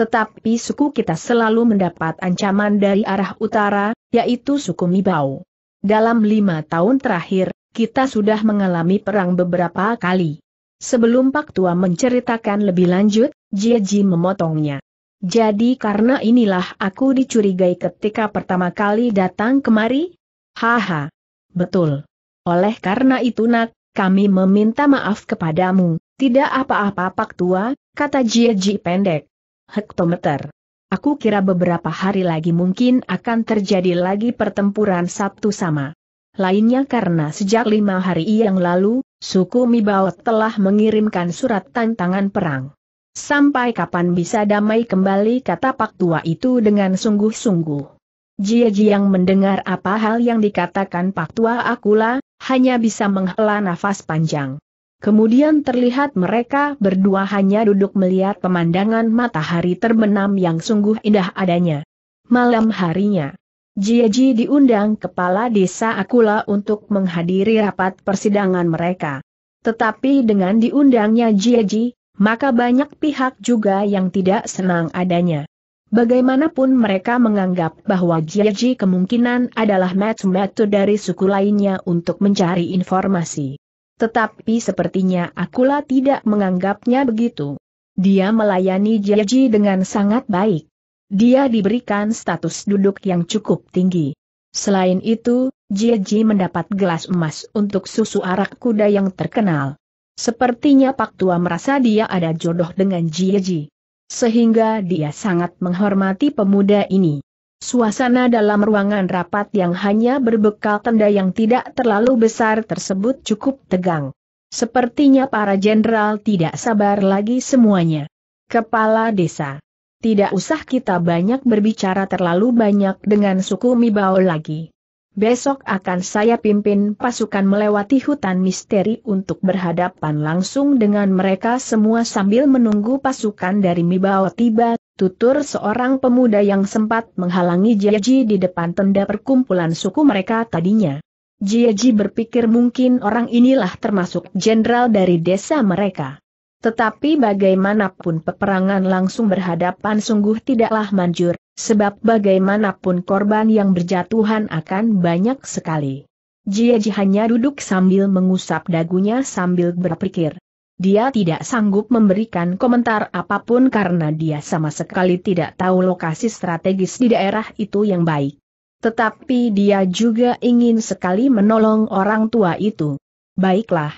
Tetapi suku kita selalu mendapat ancaman dari arah utara, yaitu suku Mibau. Dalam lima tahun terakhir, kita sudah mengalami perang beberapa kali. Sebelum Pak Tua menceritakan lebih lanjut, Ji memotongnya. Jadi karena inilah aku dicurigai ketika pertama kali datang kemari? Haha. Betul. Oleh karena itu nak, kami meminta maaf kepadamu. Tidak apa-apa Pak Tua, kata Ji pendek. Hektometer. Aku kira beberapa hari lagi mungkin akan terjadi lagi pertempuran Sabtu sama. Lainnya karena sejak lima hari yang lalu, suku Mibao telah mengirimkan surat tantangan perang. Sampai kapan bisa damai kembali kata pak tua itu dengan sungguh-sungguh. Jie Jiang mendengar apa hal yang dikatakan pak tua akula, hanya bisa menghela nafas panjang. Kemudian terlihat mereka berdua hanya duduk melihat pemandangan matahari terbenam yang sungguh indah adanya. Malam harinya, Jiaji diundang kepala desa Akula untuk menghadiri rapat persidangan mereka. Tetapi dengan diundangnya Jiaji, maka banyak pihak juga yang tidak senang adanya. Bagaimanapun mereka menganggap bahwa Jiaji kemungkinan adalah metu-metu dari suku lainnya untuk mencari informasi. Tetapi sepertinya Akula tidak menganggapnya begitu. Dia melayani Jiaji dengan sangat baik. Dia diberikan status duduk yang cukup tinggi. Selain itu, Jieji mendapat gelas emas untuk susu arak kuda yang terkenal. Sepertinya Pak Tua merasa dia ada jodoh dengan Jieji. Sehingga dia sangat menghormati pemuda ini. Suasana dalam ruangan rapat yang hanya berbekal tenda yang tidak terlalu besar tersebut cukup tegang. Sepertinya para jenderal tidak sabar lagi semuanya. Kepala Desa tidak usah kita banyak berbicara terlalu banyak dengan suku Mibao lagi. Besok akan saya pimpin pasukan melewati hutan misteri untuk berhadapan langsung dengan mereka semua sambil menunggu pasukan dari Mibao tiba, tutur seorang pemuda yang sempat menghalangi Jiaji di depan tenda perkumpulan suku mereka tadinya. Jiaji berpikir mungkin orang inilah termasuk jenderal dari desa mereka. Tetapi bagaimanapun peperangan langsung berhadapan sungguh tidaklah manjur, sebab bagaimanapun korban yang berjatuhan akan banyak sekali. Jieji hanya duduk sambil mengusap dagunya sambil berpikir. Dia tidak sanggup memberikan komentar apapun karena dia sama sekali tidak tahu lokasi strategis di daerah itu yang baik. Tetapi dia juga ingin sekali menolong orang tua itu. Baiklah,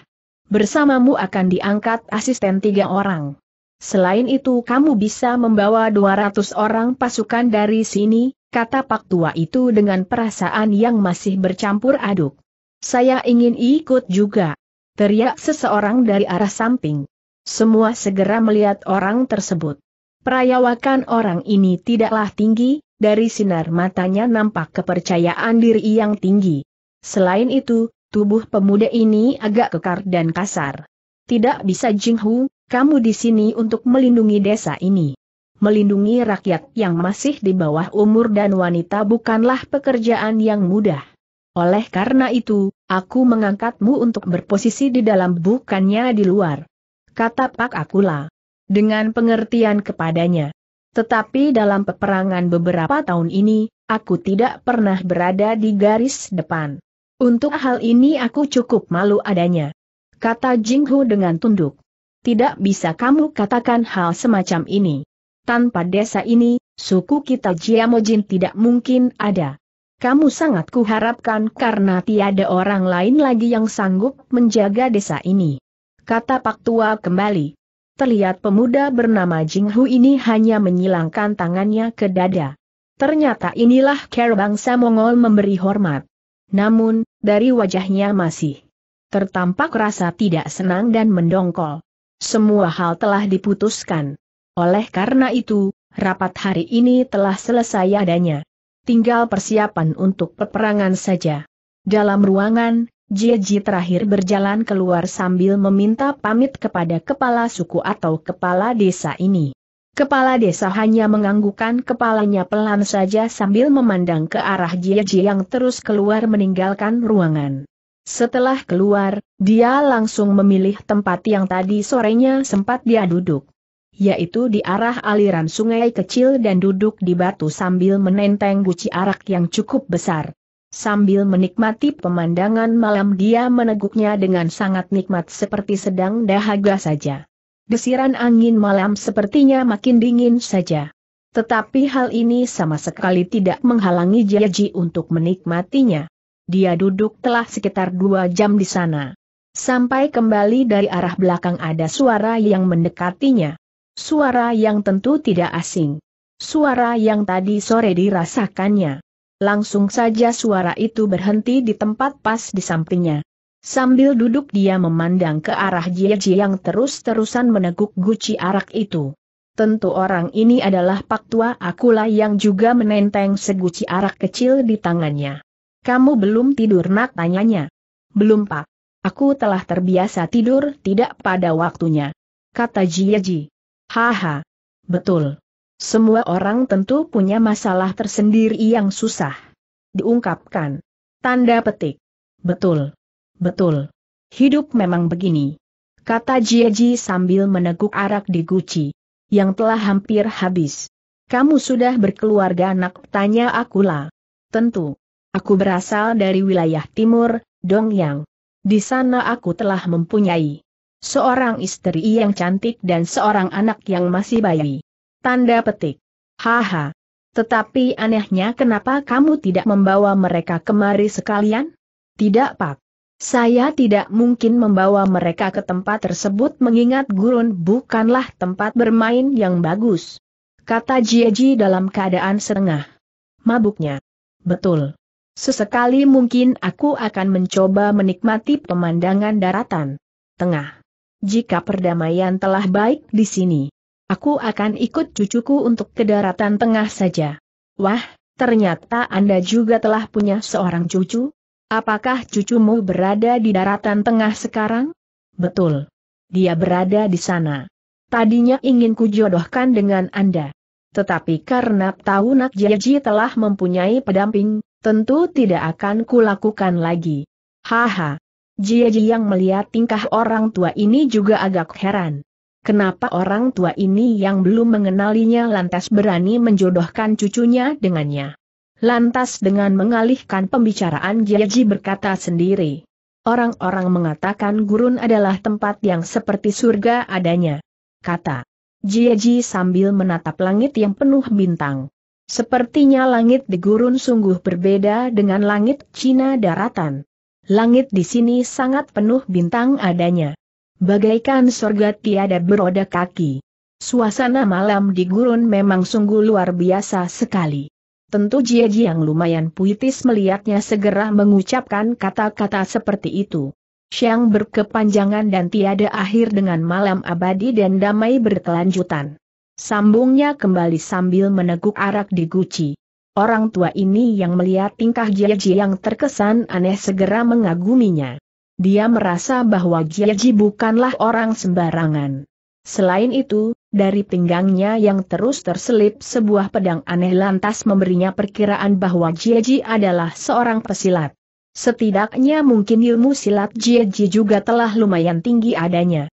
bersamamu akan diangkat asisten tiga orang. Selain itu kamu bisa membawa 200 orang pasukan dari sini, kata Pak Tua itu dengan perasaan yang masih bercampur aduk. Saya ingin ikut juga. Teriak seseorang dari arah samping. Semua segera melihat orang tersebut. Perayawakan orang ini tidaklah tinggi, dari sinar matanya nampak kepercayaan diri yang tinggi. Selain itu, Tubuh pemuda ini agak kekar dan kasar. Tidak bisa Jinghu, kamu di sini untuk melindungi desa ini. Melindungi rakyat yang masih di bawah umur dan wanita bukanlah pekerjaan yang mudah. Oleh karena itu, aku mengangkatmu untuk berposisi di dalam bukannya di luar. Kata Pak Akula. Dengan pengertian kepadanya. Tetapi dalam peperangan beberapa tahun ini, aku tidak pernah berada di garis depan. Untuk hal ini aku cukup malu adanya. Kata Jinghu dengan tunduk. Tidak bisa kamu katakan hal semacam ini. Tanpa desa ini, suku kita Jiamojin tidak mungkin ada. Kamu sangat kuharapkan karena tiada orang lain lagi yang sanggup menjaga desa ini. Kata Pak Tua kembali. Terlihat pemuda bernama Jinghu ini hanya menyilangkan tangannya ke dada. Ternyata inilah care bangsa Mongol memberi hormat. Namun, dari wajahnya masih tertampak rasa tidak senang dan mendongkol. Semua hal telah diputuskan. Oleh karena itu, rapat hari ini telah selesai adanya. Tinggal persiapan untuk peperangan saja. Dalam ruangan, Jieji terakhir berjalan keluar sambil meminta pamit kepada kepala suku atau kepala desa ini. Kepala desa hanya menganggukkan kepalanya pelan saja sambil memandang ke arah Jie yang terus keluar meninggalkan ruangan. Setelah keluar, dia langsung memilih tempat yang tadi sorenya sempat dia duduk. Yaitu di arah aliran sungai kecil dan duduk di batu sambil menenteng guci arak yang cukup besar. Sambil menikmati pemandangan malam dia meneguknya dengan sangat nikmat seperti sedang dahaga saja. Desiran angin malam sepertinya makin dingin saja. Tetapi hal ini sama sekali tidak menghalangi Jiaji untuk menikmatinya. Dia duduk telah sekitar dua jam di sana. Sampai kembali dari arah belakang ada suara yang mendekatinya. Suara yang tentu tidak asing. Suara yang tadi sore dirasakannya. Langsung saja suara itu berhenti di tempat pas di sampingnya. Sambil duduk dia memandang ke arah Jieji yang terus-terusan meneguk guci arak itu. Tentu orang ini adalah Pak Tua Akulah yang juga menenteng seguci arak kecil di tangannya. Kamu belum tidur nak tanyanya. Belum Pak. Aku telah terbiasa tidur tidak pada waktunya. Kata Jieji. Haha. Betul. Semua orang tentu punya masalah tersendiri yang susah. Diungkapkan. Tanda petik. Betul betul. Hidup memang begini. Kata Jieji sambil meneguk arak di guci. Yang telah hampir habis. Kamu sudah berkeluarga anak? Tanya akulah. Tentu. Aku berasal dari wilayah timur, Dongyang. Di sana aku telah mempunyai seorang istri yang cantik dan seorang anak yang masih bayi. Tanda petik. Haha. Tetapi anehnya kenapa kamu tidak membawa mereka kemari sekalian? Tidak pak. Saya tidak mungkin membawa mereka ke tempat tersebut mengingat gurun bukanlah tempat bermain yang bagus. Kata Jieji dalam keadaan serengah. Mabuknya. Betul. Sesekali mungkin aku akan mencoba menikmati pemandangan daratan. Tengah. Jika perdamaian telah baik di sini, aku akan ikut cucuku untuk ke daratan tengah saja. Wah, ternyata Anda juga telah punya seorang cucu? Apakah cucumu berada di daratan tengah sekarang? Betul. Dia berada di sana. Tadinya ingin kujodohkan dengan Anda. Tetapi karena tahu Nak Jeji telah mempunyai pendamping, tentu tidak akan kulakukan lagi. Haha. Jiaji yang melihat tingkah orang tua ini juga agak heran. Kenapa orang tua ini yang belum mengenalinya lantas berani menjodohkan cucunya dengannya? Lantas dengan mengalihkan pembicaraan Jiaji berkata sendiri. Orang-orang mengatakan gurun adalah tempat yang seperti surga adanya. Kata Jiaji sambil menatap langit yang penuh bintang. Sepertinya langit di gurun sungguh berbeda dengan langit Cina daratan. Langit di sini sangat penuh bintang adanya. Bagaikan surga tiada beroda kaki. Suasana malam di gurun memang sungguh luar biasa sekali. Tentu Jie yang lumayan puitis melihatnya segera mengucapkan kata-kata seperti itu. Siang berkepanjangan dan tiada akhir dengan malam abadi dan damai berkelanjutan. Sambungnya kembali sambil meneguk arak di guci. Orang tua ini yang melihat tingkah Jie yang terkesan aneh segera mengaguminya. Dia merasa bahwa Jie bukanlah orang sembarangan. Selain itu, dari pinggangnya yang terus terselip sebuah pedang aneh lantas memberinya perkiraan bahwa Jieji adalah seorang pesilat. Setidaknya mungkin ilmu silat Jieji juga telah lumayan tinggi adanya.